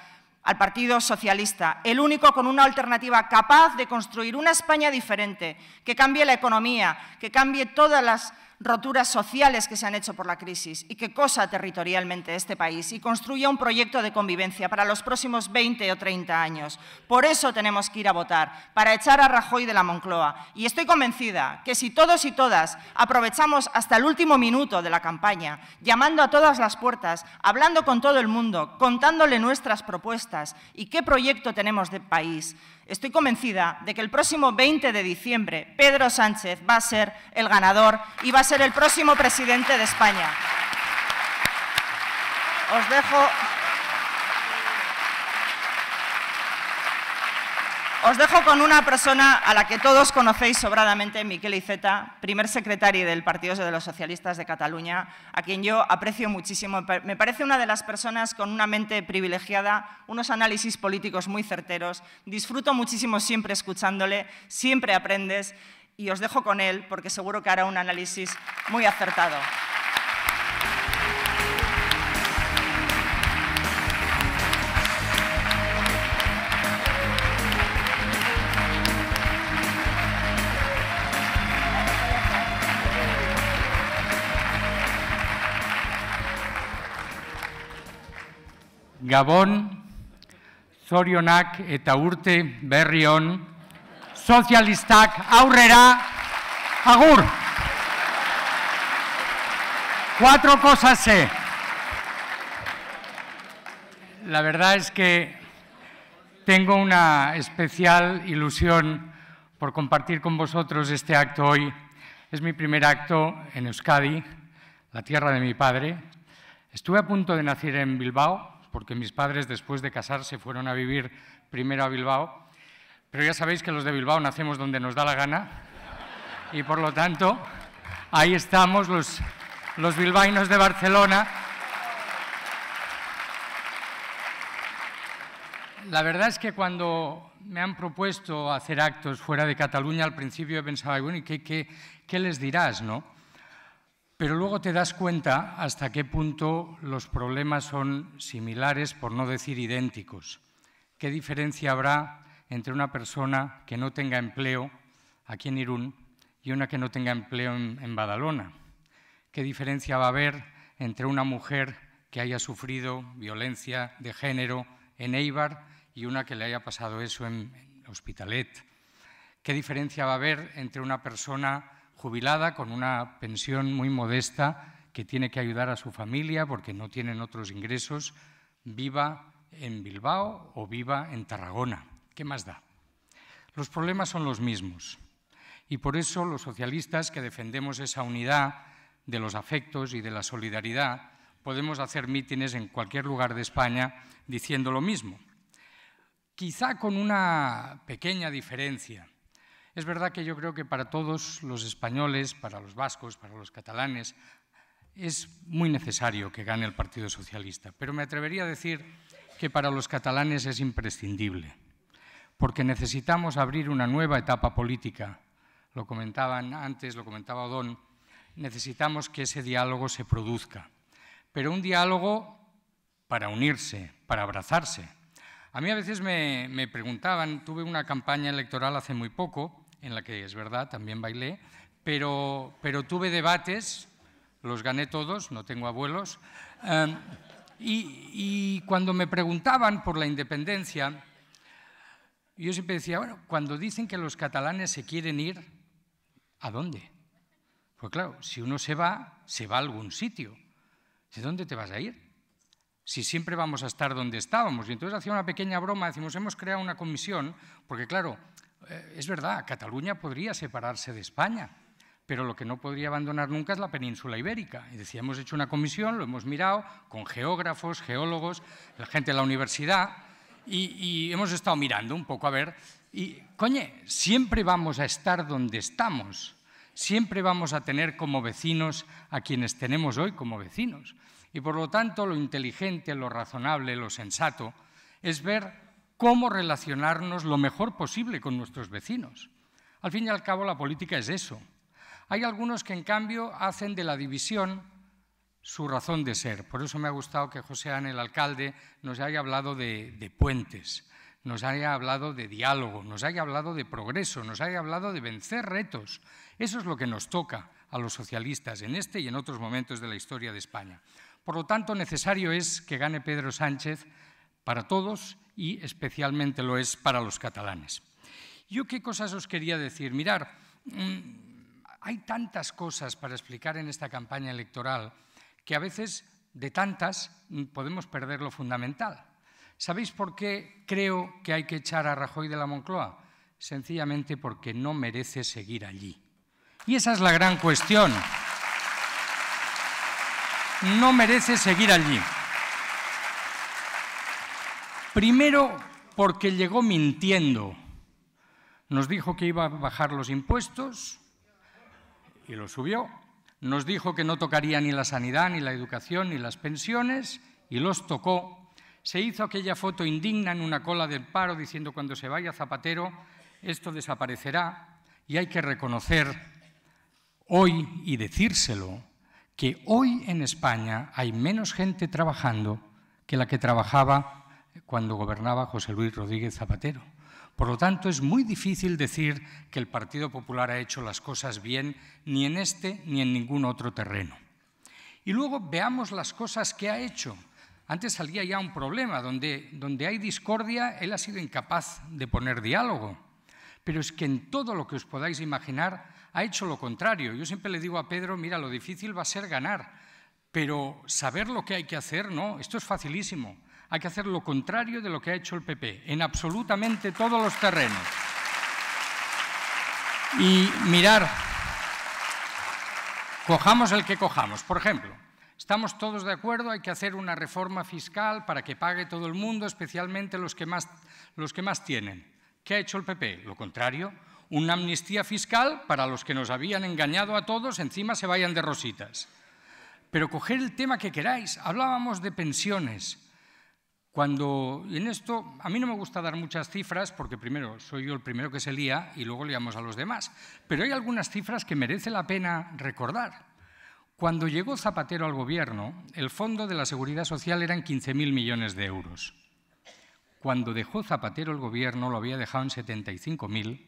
al Partido Socialista, el único con una alternativa capaz de construir una España diferente, que cambie la economía, que cambie todas las roturas sociales que se han hecho por la crisis y que cosa territorialmente este país y construya un proyecto de convivencia para los próximos 20 o 30 años. Por eso tenemos que ir a votar, para echar a Rajoy de la Moncloa. Y estoy convencida que si todos y todas aprovechamos hasta el último minuto de la campaña, llamando a todas las puertas, hablando con todo el mundo, contándole nuestras propuestas y qué proyecto tenemos de país, Estoy convencida de que el próximo 20 de diciembre Pedro Sánchez va a ser el ganador y va a ser el próximo presidente de España. Os dejo Os dejo con una persona a la que todos conocéis sobradamente, Miquel Iceta, primer secretario del Partido de los Socialistas de Cataluña, a quien yo aprecio muchísimo. Me parece una de las personas con una mente privilegiada, unos análisis políticos muy certeros. Disfruto muchísimo siempre escuchándole, siempre aprendes y os dejo con él porque seguro que hará un análisis muy acertado. Gabón, sorionak Etaurte, urte Socialistac, aurrera, agur! Cuatro cosas sé. La verdad es que tengo una especial ilusión por compartir con vosotros este acto hoy. Es mi primer acto en Euskadi, la tierra de mi padre. Estuve a punto de nacer en Bilbao, porque mis padres después de casarse fueron a vivir primero a Bilbao, pero ya sabéis que los de Bilbao nacemos donde nos da la gana y por lo tanto ahí estamos los, los de Barcelona. La verdad es que cuando me han propuesto hacer actos fuera de Cataluña, al principio he pensado, bueno, ¿y qué les dirás? no? Pero luego te das cuenta hasta qué punto los problemas son similares, por no decir idénticos. ¿Qué diferencia habrá entre una persona que no tenga empleo aquí en Irún y una que no tenga empleo en, Badalona? ¿Qué diferencia va a haber entre una mujer que haya sufrido violencia de género en Eibar y una que le haya pasado eso en Hospitalet? ¿Qué diferencia va a haber entre una persona jubilada con una pensión muy modesta que tiene que ayudar a su familia porque no tienen otros ingresos, viva en Bilbao o viva en Tarragona. ¿Qué más da? Los problemas son los mismos. Y por eso los socialistas que defendemos esa unidad de los afectos y de la solidaridad, podemos hacer mítines en cualquier lugar de España diciendo lo mismo. Quizá con una pequeña diferencia. Es verdad que yo creo que para todos los españoles, para los vascos, para los catalanes, es muy necesario que gane el Partido Socialista, pero me atrevería a decir que para los catalanes es imprescindible, porque necesitamos abrir una nueva etapa política. Lo comentaban antes, lo comentaba Odón, necesitamos que ese diálogo se produzca, pero un diálogo para unirse, para abrazarse. A mí a veces me, me preguntaban, tuve una campaña electoral hace muy poco, en la que es verdad, también bailé, pero, pero tuve debates, los gané todos, no tengo abuelos, em, y, y cuando me preguntaban por la independencia, yo siempre decía, bueno, cuando dicen que los catalanes se quieren ir, ¿a dónde? Pues claro, si uno se va, se va a algún sitio. ¿De dónde te vas a ir? Si siempre vamos a estar donde estábamos. Y entonces hacía una pequeña broma, decimos, hemos creado una comisión, porque claro, eh, es verdad, Cataluña podría separarse de España, pero lo que no podría abandonar nunca es la península ibérica. Y decía, hemos hecho una comisión, lo hemos mirado con geógrafos, geólogos, la gente de la universidad, y, hemos estado mirando un poco a ver. Y, coñe, siempre vamos a estar donde estamos, siempre vamos a tener como vecinos a quienes tenemos hoy como vecinos. Y por lo tanto, lo inteligente, lo razonable, lo sensato es ver cómo relacionarnos lo mejor posible con nuestros vecinos. Al fin y al cabo, la política es eso. Hay algunos que, en cambio, hacen de la división su razón de ser. Por eso me ha gustado que José Ángel, el alcalde, nos haya hablado de, de puentes, nos haya hablado de diálogo, nos haya hablado de progreso, nos haya hablado de vencer retos. Eso es lo que nos toca a los socialistas en este y en otros momentos de la historia de España. Por lo tanto, necesario es que gane Pedro Sánchez para todos y especialmente lo es para los catalanes. Yo qué cosas os quería decir. Mirar, mm, hay tantas cosas para explicar en esta campaña electoral que a veces de tantas podemos perder lo fundamental. ¿Sabéis por qué creo que hay que echar a Rajoy de la Moncloa? Sencillamente porque no merece seguir allí. Y esa es la gran cuestión. No merece seguir allí. Primero, porque llegó mintiendo. Nos dijo que iba a bajar los impuestos y los subió. Nos dijo que no tocaría ni la sanidad, ni la educación, ni las pensiones y los tocó. Se hizo aquella foto indigna en una cola del paro diciendo cuando se vaya Zapatero esto desaparecerá y hay que reconocer hoy y decírselo que hoy en España hay menos gente trabajando que la que trabajaba cuando gobernaba José Luis Rodríguez Zapatero. Por lo tanto, es muy difícil decir que el Partido Popular ha hecho las cosas bien ni en este ni en ningún otro terreno. Y luego veamos las cosas que ha hecho. Antes salía ya un problema, donde, donde hay discordia, él ha sido incapaz de poner diálogo. Pero es que en todo lo que os podáis imaginar ha hecho lo contrario. Yo siempre le digo a Pedro, mira, lo difícil va a ser ganar, pero saber lo que hay que hacer, no, esto es facilísimo hay que hacer lo contrario de lo que ha hecho el PP, en absolutamente todos los terrenos. Y mirar, cojamos el que cojamos. Por ejemplo, estamos todos de acuerdo, hay que hacer una reforma fiscal para que pague todo el mundo, especialmente los que más, los que más tienen. ¿Qué ha hecho el PP? Lo contrario, una amnistía fiscal para los que nos habían engañado a todos, encima se vayan de rositas. Pero coger el tema que queráis. Hablábamos de pensiones. Cuando, en esto, a mí no me gusta dar muchas cifras porque primero soy yo el primero que se lía y luego liamos a los demás, pero hay algunas cifras que merece la pena recordar. Cuando llegó Zapatero al gobierno, el fondo de la seguridad social eran 15.000 millones de euros. Cuando dejó Zapatero el gobierno lo había dejado en 75.000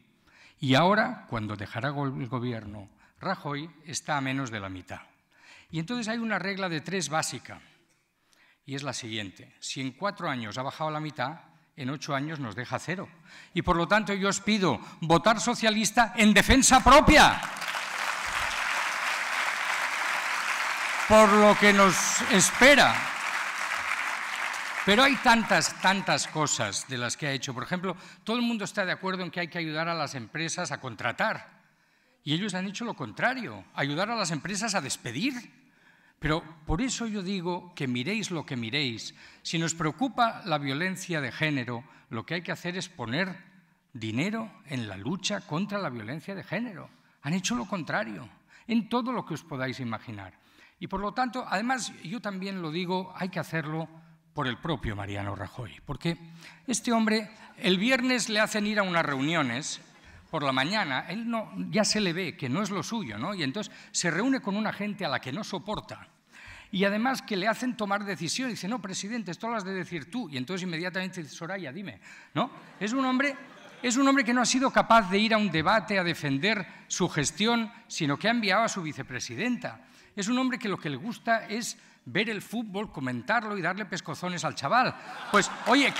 y ahora, cuando dejará el gobierno Rajoy, está a menos de la mitad. Y entonces hay una regla de tres básica y es la siguiente. Si en cuatro años ha bajado la mitad, en ocho años nos deja cero. Y por lo tanto yo os pido votar socialista en defensa propia. Por lo que nos espera. Pero hay tantas, tantas cosas de las que ha hecho. Por ejemplo, todo el mundo está de acuerdo en que hay que ayudar a las empresas a contratar. Y ellos han hecho lo contrario, ayudar a las empresas a despedir. Pero por eso yo digo que miréis lo que miréis. Si nos preocupa la violencia de género, lo que hay que hacer es poner dinero en la lucha contra la violencia de género. Han hecho lo contrario, en todo lo que os podáis imaginar. Y por lo tanto, además, yo también lo digo, hay que hacerlo por el propio Mariano Rajoy, porque este hombre el viernes le hacen ir a unas reuniones por la mañana, él no, ya se le ve que no es lo suyo, ¿no? Y entonces se reúne con una gente a la que no soporta. Y además que le hacen tomar decisiones. Dice, no, presidente, esto lo has de decir tú. Y entonces inmediatamente dice, Soraya, dime, ¿no? Es un hombre... Es un hombre que no ha sido capaz de ir a un debate a defender su gestión, sino que ha enviado a su vicepresidenta. Es un hombre que lo que le gusta es ver el fútbol, comentarlo y darle pescozones al chaval. Pues, oye,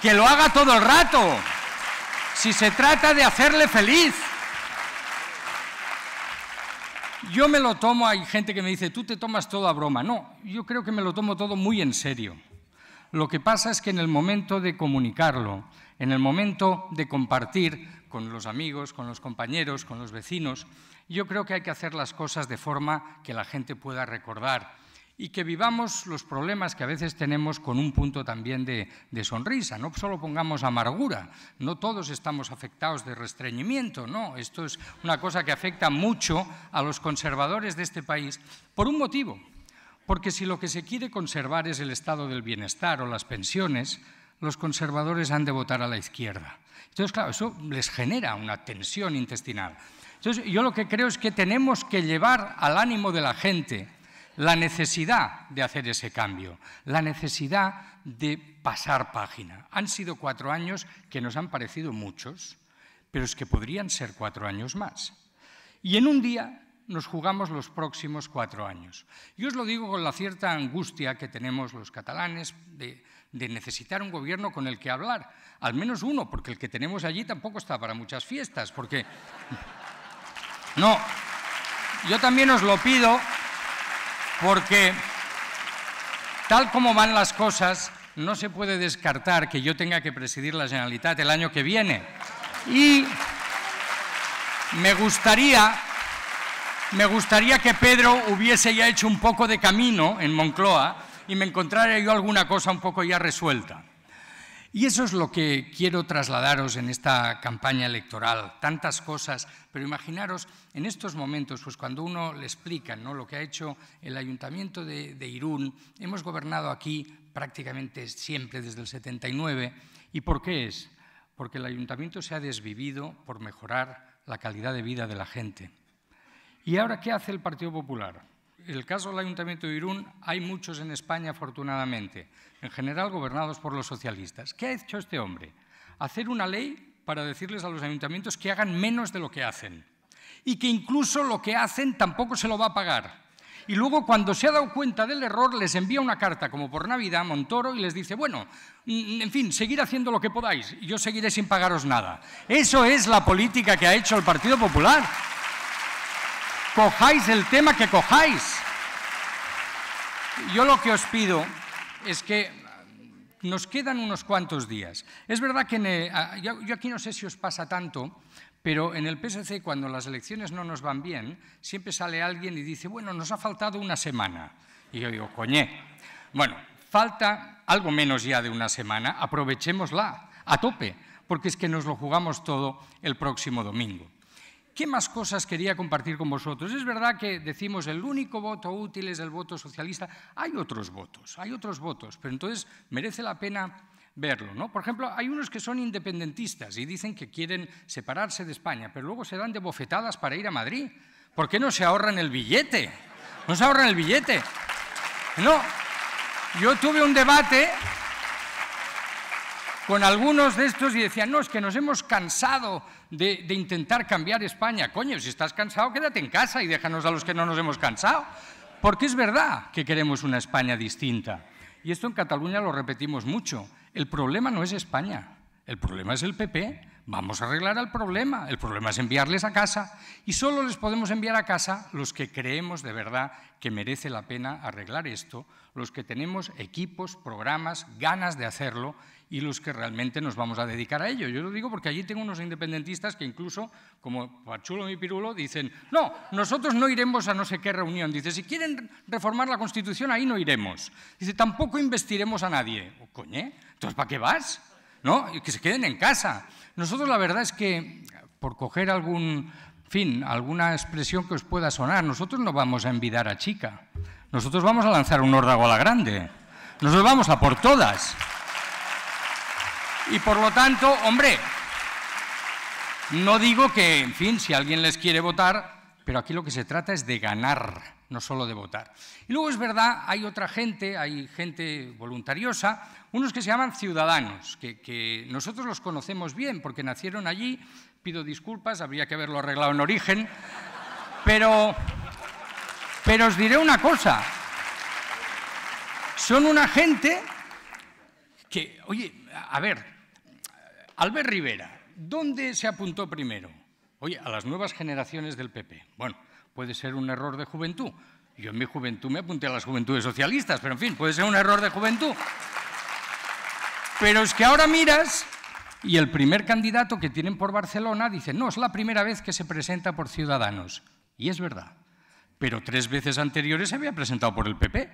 que lo haga todo el rato si se trata de hacerle feliz. Yo me lo tomo, hay gente que me dice, tú te tomas todo a broma. No, yo creo que me lo tomo todo muy en serio. Lo que pasa es que en el momento de comunicarlo, en el momento de compartir con los amigos, con los compañeros, con los vecinos, yo creo que hay que hacer las cosas de forma que la gente pueda recordar y que vivamos los problemas que a veces tenemos con un punto también de, sonrisa. No solo pongamos amargura, no todos estamos afectados de restreñimiento, no, esto es una cosa que afecta mucho a los conservadores de este país por un motivo, porque si lo que se quiere conservar es el estado del bienestar o las pensiones, los conservadores han de votar a la izquierda. Entonces, claro, eso les genera una tensión intestinal. Entonces, yo lo que creo es que tenemos que llevar al ánimo de la gente la necesidad de hacer ese cambio, la necesidad de pasar página. Han sido cuatro años que nos han parecido muchos, pero es que podrían ser cuatro años más. Y en un día nos jugamos los próximos cuatro años. Yo os lo digo con la cierta angustia que tenemos los catalanes de, necesitar un gobierno con el que hablar, al menos uno, porque el que tenemos allí tampoco está para muchas fiestas, porque... No, yo también os lo pido porque tal como van las cosas, no se puede descartar que yo tenga que presidir la Generalitat el año que viene. Y me gustaría, me gustaría que Pedro hubiese ya hecho un poco de camino en Moncloa y me encontrara yo alguna cosa un poco ya resuelta. Y eso es lo que quiero trasladaros en esta campaña electoral, tantas cosas, pero imaginaros en estos momentos, pues cuando uno le explica ¿no? lo que ha hecho el Ayuntamiento de, de Irún, hemos gobernado aquí prácticamente siempre desde el 79, ¿y por qué es? Porque el Ayuntamiento se ha desvivido por mejorar la calidad de vida de la gente. ¿Y ahora qué hace el Partido Popular? el caso del Ayuntamiento de Irún hay muchos en España, afortunadamente, en general gobernados por los socialistas. ¿Qué ha hecho este hombre? Hacer una ley para decirles a los ayuntamientos que hagan menos de lo que hacen y que incluso lo que hacen tampoco se lo va a pagar. Y luego, cuando se ha dado cuenta del error, les envía una carta, como por Navidad, a Montoro y les dice, bueno, mm, en fin, seguir haciendo lo que podáis, y yo seguiré sin pagaros nada. Eso es la política que ha hecho el Partido Popular cojáis el tema que cojáis. Yo lo que os pido es que nos quedan unos cuantos días. Es verdad que yo aquí no sé si os pasa tanto, pero en el PSC cuando las elecciones no nos van bien, siempre sale alguien y dice, bueno, nos ha faltado una semana. Y yo digo, coñé. Bueno, falta algo menos ya de una semana, aprovechémosla a tope, porque es que nos lo jugamos todo el próximo domingo. ¿Qué más cosas quería compartir con vosotros? Es verdad que decimos el único voto útil es el voto socialista. Hay otros votos, hay otros votos, pero entonces merece la pena verlo. ¿no? Por ejemplo, hay unos que son independentistas y dicen que quieren separarse de España, pero luego se dan de bofetadas para ir a Madrid. ¿Por qué no se ahorran el billete? No se ahorran el billete. No, yo tuve un debate con algunos de estos y decían, no, es que nos hemos cansado de, intentar cambiar España. Coño, si estás cansado, quédate en casa y déjanos a los que no nos hemos cansado. Porque es verdad que queremos una España distinta. Y esto en Cataluña lo repetimos mucho. El problema no es España, el problema es el PP. Vamos a arreglar el problema. El problema es enviarles a casa. Y solo les podemos enviar a casa los que creemos de verdad que merece la pena arreglar esto, los que tenemos equipos, programas, ganas de hacerlo y los que realmente nos vamos a dedicar a ello. Yo lo digo porque allí tengo unos independentistas que incluso, como Pachulo y Pirulo, dicen, no, nosotros no iremos a no sé qué reunión. Dice, si quieren reformar la Constitución, ahí no iremos. Dice, tampoco investiremos a nadie. ¿Coño? entonces, ¿para qué vas? ¿No? Que se queden en casa. Nosotros la verdad es que, por coger algún, fin, alguna expresión que os pueda sonar, nosotros no vamos a envidar a chica. Nosotros vamos a lanzar un órdago a la grande. Nosotros vamos a por todas. Y por lo tanto, hombre, no digo que, en fin, si alguien les quiere votar, pero aquí lo que se trata es de ganar, no solo de votar. Y luego es verdad, hay otra gente, hay gente voluntariosa, unos que se llaman ciudadanos, que, nosotros los conocemos bien porque nacieron allí, pido disculpas, habría que haberlo arreglado en origen, pero, pero os diré una cosa, son una gente que, oye, a ver, Albert Rivera, ¿dónde se apuntó primero? Oye, a las nuevas generaciones del PP. Bueno, puede ser un error de juventud. Yo en mi juventud me apunté a las juventudes socialistas, pero en fin, puede ser un error de juventud. Pero es que ahora miras y el primer candidato que tienen por Barcelona dice, no, es la primera vez que se presenta por Ciudadanos. Y es verdad. Pero tres veces anteriores se había presentado por el PP.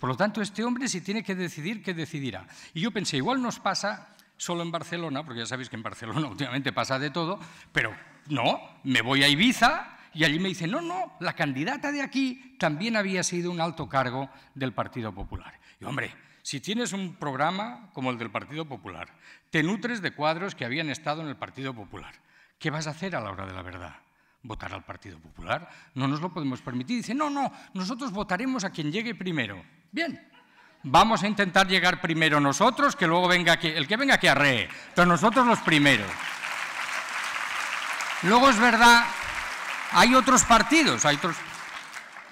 Por lo tanto, este hombre si tiene que decidir, ¿qué decidirá? Y yo pensé, igual nos pasa solo en Barcelona, porque ya sabéis que en Barcelona últimamente pasa de todo, pero no, me voy a Ibiza y allí me dicen, no, no, la candidata de aquí también había sido un alto cargo del Partido Popular. Y hombre, si tienes un programa como el del Partido Popular, te nutres de cuadros que habían estado en el Partido Popular, ¿qué vas a hacer a la hora de la verdad? ¿Votar al Partido Popular? No nos lo podemos permitir. Dice, no, no, nosotros votaremos a quien llegue primero. Bien, Vamos a intentar llegar primero nosotros, que luego venga el que venga aquí arree, pero nosotros los primeros. Luego es verdad, hay otros partidos, hay otros...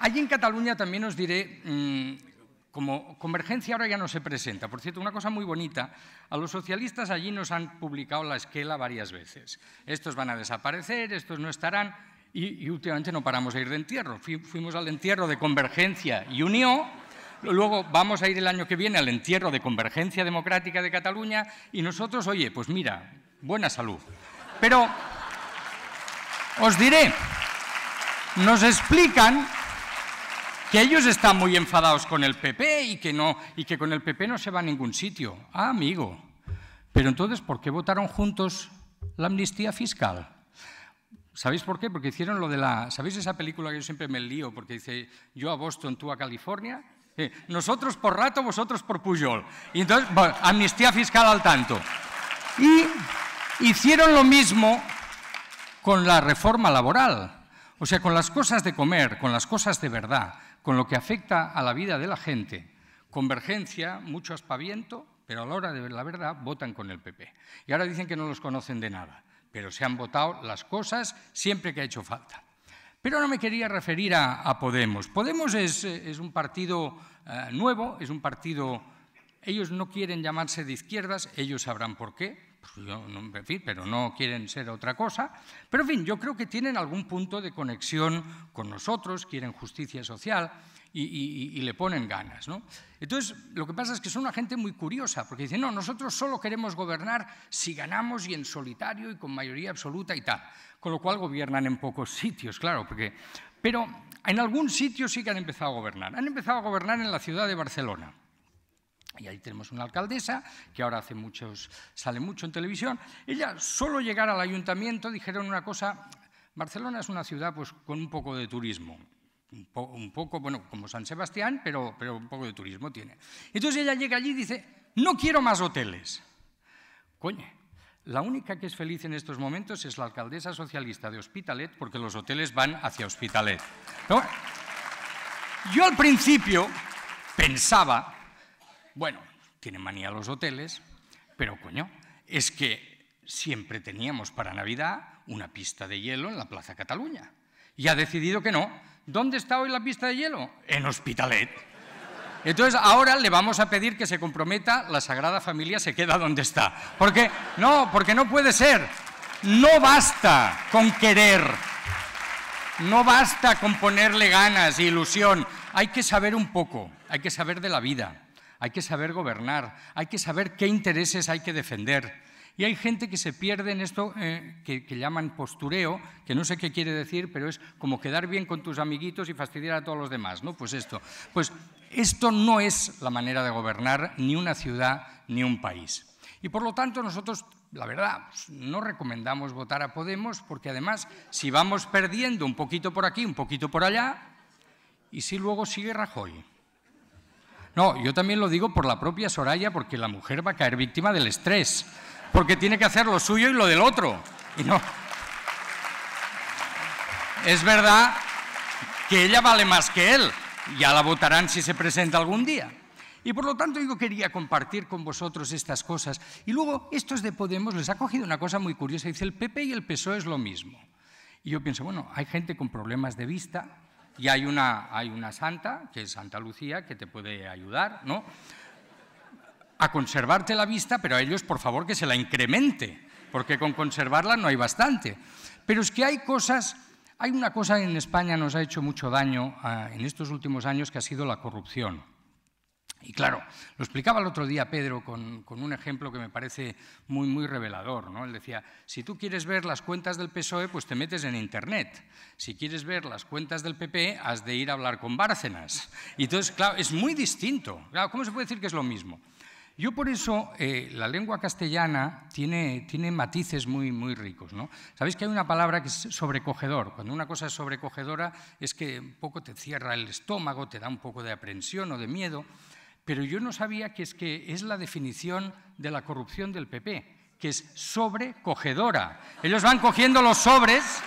Allí en Cataluña también os diré, mm, como Convergencia ahora ya no se presenta. Por cierto, una cosa muy bonita, a los socialistas allí nos han publicado la esquela varias veces. Estos van a desaparecer, estos no estarán, y, últimamente no paramos de ir de entierro. Fuimos al entierro de Convergencia y Unió... Luego vamos a ir el año que viene al entierro de Convergencia Democrática de Cataluña y nosotros, oye, pues mira, buena salud. Pero os diré, nos explican que ellos están muy enfadados con el PP y que, no, y que con el PP no se va a ningún sitio. Ah, amigo. Pero entonces, ¿por qué votaron juntos la amnistía fiscal? ¿Sabéis por qué? Porque hicieron lo de la... ¿Sabéis esa película que yo siempre me lío? Porque dice, yo a Boston, tú a California. Nosotros por rato, vosotros por Puyol. Y entonces, amnistía fiscal al tanto. Y hicieron lo mismo con la reforma laboral. O sea, con las cosas de comer, con las cosas de verdad, con lo que afecta a la vida de la gente. Convergencia, mucho aspaviento, pero a la hora de ver la verdad votan con el PP. Y ahora dicen que no los conocen de nada, pero se han votado las cosas siempre que ha hecho falta. Pero no me quería referir a, Podemos. Podemos es, un partido eh, nuevo, es un partido... Ellos no quieren llamarse de izquierdas, ellos sabrán por qué, pues pero no quieren ser otra cosa. Pero, en fin, yo creo que tienen algún punto de conexión con nosotros, quieren justicia social y, le ponen ganas. ¿no? Entonces, lo que pasa es que son una gente muy curiosa, porque dicen, no, nosotros solo queremos gobernar si ganamos y en solitario y con mayoría absoluta y tal. Con lo cual gobiernan en pocos sitios, claro, porque... Pero en algún sitio sí que han empezado a gobernar. Han empezado a gobernar en la ciudad de Barcelona. Y ahí tenemos una alcaldesa que ahora hace muchos, sale mucho en televisión. Ella solo llegar al ayuntamiento dijeron una cosa, Barcelona es una ciudad pues, con un poco de turismo, un, poco, bueno, como San Sebastián, pero, pero un poco de turismo tiene. Entonces ella llega allí y dice, no quiero más hoteles. Coño, la única que es feliz en estos momentos es la alcaldesa socialista de Hospitalet, porque los hoteles van hacia Hospitalet. Yo al principio pensaba, bueno, tiene manía los hoteles, pero coño, es que siempre teníamos para Navidad una pista de hielo en la Plaza Cataluña. Y ha decidido que no, ¿Dónde está hoy la pista de hielo? En Hospitalet. Entonces ahora le vamos a pedir que se comprometa, la Sagrada Familia se queda donde está. Porque no, porque no puede ser. No basta con querer, no basta con ponerle ganas e ilusión. Hay que saber un poco, hay que saber de la vida, hay que saber gobernar, hay que saber qué intereses hay que defender y hay gente que se pierde en esto eh, que, llaman postureo, que no sé qué quiere decir, pero es como quedar bien con tus amiguitos y fastidiar a todos los demás, ¿no? Pues esto. Pues esto no es la manera de gobernar ni una ciudad ni un país. Y por lo tanto nosotros, la verdad, pues, no recomendamos votar a Podemos porque además si vamos perdiendo un poquito por aquí, un poquito por allá, y si luego sigue Rajoy. No, yo también lo digo por la propia Soraya porque la mujer va a caer víctima del estrés porque tiene que hacer lo suyo y lo del otro. Es verdad que ella vale más que él. Ya la votarán si se presenta algún día. Y por lo tanto yo quería compartir con vosotros estas cosas. Y luego estos de Podemos les ha cogido una cosa muy curiosa. Dice, el PP y el PSOE es lo mismo. Y yo pienso, bueno, hay gente con problemas de vista y hay una, hay una santa, que es Santa Lucía, que te puede ayudar, ¿no? a conservarte la vista, pero a ellos, por favor, que se la incremente, porque con conservarla no hay bastante. Pero es que hay cosas, hay una cosa en España que nos ha hecho mucho daño ah, en estos últimos años que ha sido la corrupción. Y claro, lo explicaba el otro día Pedro con, un ejemplo que me parece muy, muy revelador. ¿no? Él decía, si tú quieres ver las cuentas del PSOE, pues te metes en Internet. Si quieres ver las cuentas del PP, has de ir a hablar con Bárcenas. Y entonces, claro, es muy distinto. ¿Cómo se puede decir que es lo mismo? Yo por eso eh, la lengua castellana tiene, tiene matices muy, muy ricos. ¿no? Sabéis que hay una palabra que es sobrecogedor. Cuando una cosa es sobrecogedora es que un poco te cierra el estómago, te da un poco de aprensión o de miedo, pero yo no sabía que es, que es la definición de la corrupción del PP, que es sobrecogedora. Ellos van cogiendo los sobres.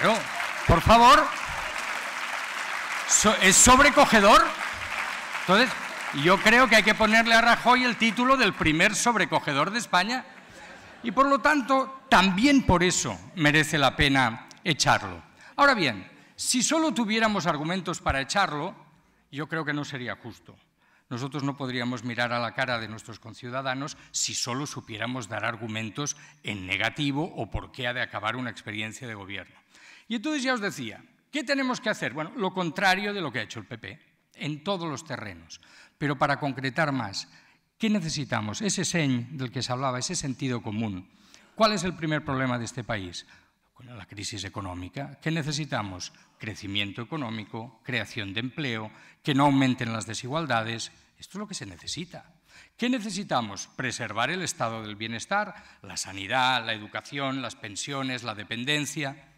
Claro, por favor, es sobrecogedor. Entonces, yo creo que hay que ponerle a Rajoy el título del primer sobrecogedor de España y por lo tanto también por eso merece la pena echarlo. Ahora bien, si solo tuviéramos argumentos para echarlo, yo creo que no sería justo. Nosotros no podríamos mirar a la cara de nuestros conciudadanos si solo supiéramos dar argumentos en negativo o por qué ha de acabar una experiencia de gobierno. Y entonces ya os decía, ¿qué tenemos que hacer? Bueno, lo contrario de lo que ha hecho el PP en todos los terrenos. Pero para concretar más, ¿qué necesitamos? Ese SEN del que se hablaba, ese sentido común. ¿Cuál es el primer problema de este país? La crisis económica. ¿Qué necesitamos? Crecimiento económico, creación de empleo, que no aumenten las desigualdades. Esto es lo que se necesita. ¿Qué necesitamos? Preservar el estado del bienestar, la sanidad, la educación, las pensiones, la dependencia.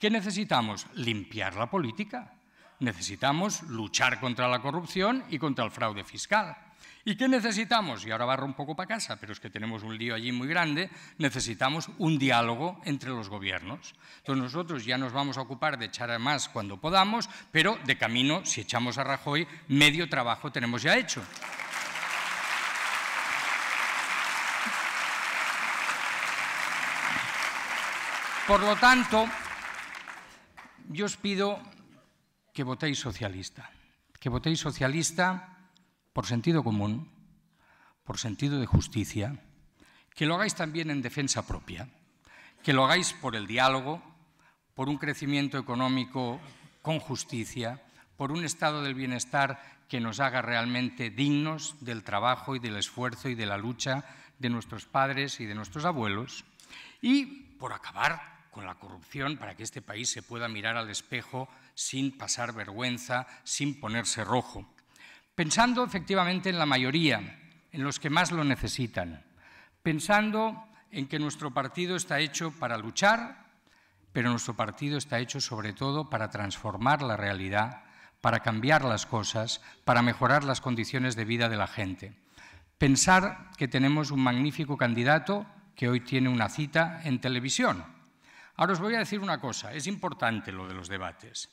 ¿Qué necesitamos? Limpiar la política necesitamos luchar contra la corrupción y contra el fraude fiscal. ¿Y qué necesitamos? Y ahora barro un poco para casa, pero es que tenemos un lío allí muy grande. Necesitamos un diálogo entre los gobiernos. Entonces nosotros ya nos vamos a ocupar de echar a más cuando podamos, pero de camino, si echamos a Rajoy, medio trabajo tenemos ya hecho. Por lo tanto, yo os pido que votéis socialista. Que votéis socialista por sentido común, por sentido de justicia, que lo hagáis también en defensa propia, que lo hagáis por el diálogo, por un crecimiento económico con justicia, por un estado del bienestar que nos haga realmente dignos del trabajo y del esfuerzo y de la lucha de nuestros padres y de nuestros abuelos, y por acabar con la corrupción para que este país se pueda mirar al espejo sin pasar vergüenza, sin ponerse rojo. Pensando efectivamente en la mayoría, en los que más lo necesitan. Pensando en que nuestro partido está hecho para luchar, pero nuestro partido está hecho sobre todo para transformar la realidad, para cambiar las cosas, para mejorar las condiciones de vida de la gente. Pensar que tenemos un magnífico candidato que hoy tiene una cita en televisión. Ahora os voy a decir una cosa, es importante lo de los debates.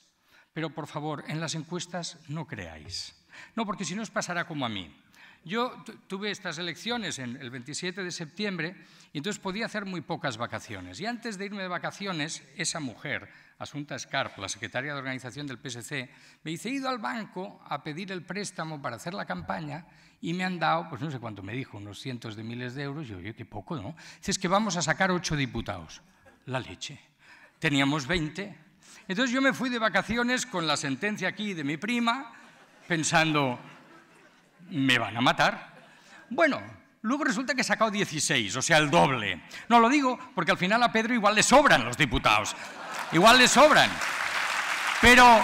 Pero por favor, en las encuestas no creáis. No, porque si no os pasará como a mí. Yo tuve estas elecciones el 27 de septiembre y entonces podía hacer muy pocas vacaciones. Y antes de irme de vacaciones, esa mujer, Asunta Scarp, la secretaria de organización del PSC, me dice, he ido al banco a pedir el préstamo para hacer la campaña y me han dado, pues no sé cuánto me dijo, unos cientos de miles de euros. yo, oye, qué poco, ¿no? Dice, es que vamos a sacar ocho diputados. La leche. Teníamos 20, entonces yo me fui de vacaciones con la sentencia aquí de mi prima, pensando, me van a matar. Bueno, luego resulta que he sacado 16, o sea, el doble. No lo digo porque al final a Pedro igual le sobran los diputados, igual le sobran. Pero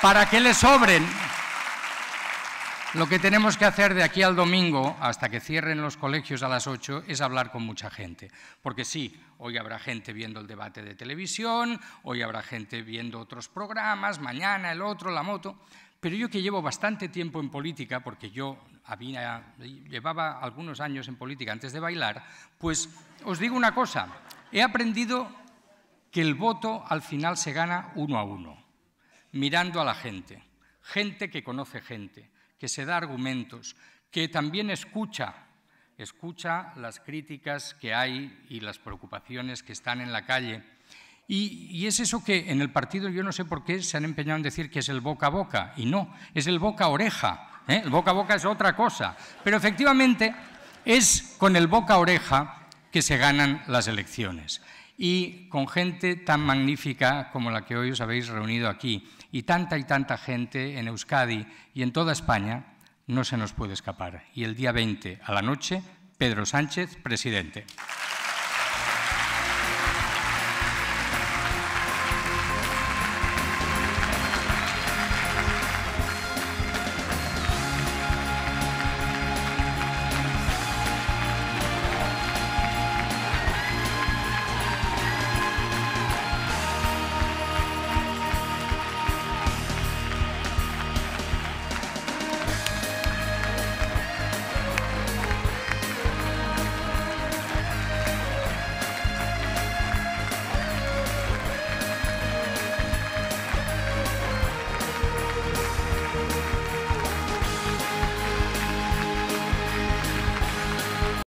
para qué le sobren, lo que tenemos que hacer de aquí al domingo, hasta que cierren los colegios a las 8, es hablar con mucha gente. Porque sí, hoy habrá gente viendo el debate de televisión, hoy habrá gente viendo otros programas, mañana el otro, la moto. Pero yo que llevo bastante tiempo en política, porque yo había, llevaba algunos años en política antes de bailar, pues os digo una cosa, he aprendido que el voto al final se gana uno a uno, mirando a la gente, gente que conoce gente que se da argumentos, que también escucha, escucha las críticas que hay y las preocupaciones que están en la calle. Y, es eso que en el partido yo no sé por qué se han empeñado en decir que es el boca a boca, y no, es el boca a oreja. ¿eh? El boca a boca es otra cosa. Pero efectivamente es con el boca a oreja que se ganan las elecciones. Y con gente tan magnífica como la que hoy os habéis reunido aquí, y tanta y tanta gente en Euskadi y en toda España no se nos puede escapar. Y el día 20 a la noche, Pedro Sánchez, presidente.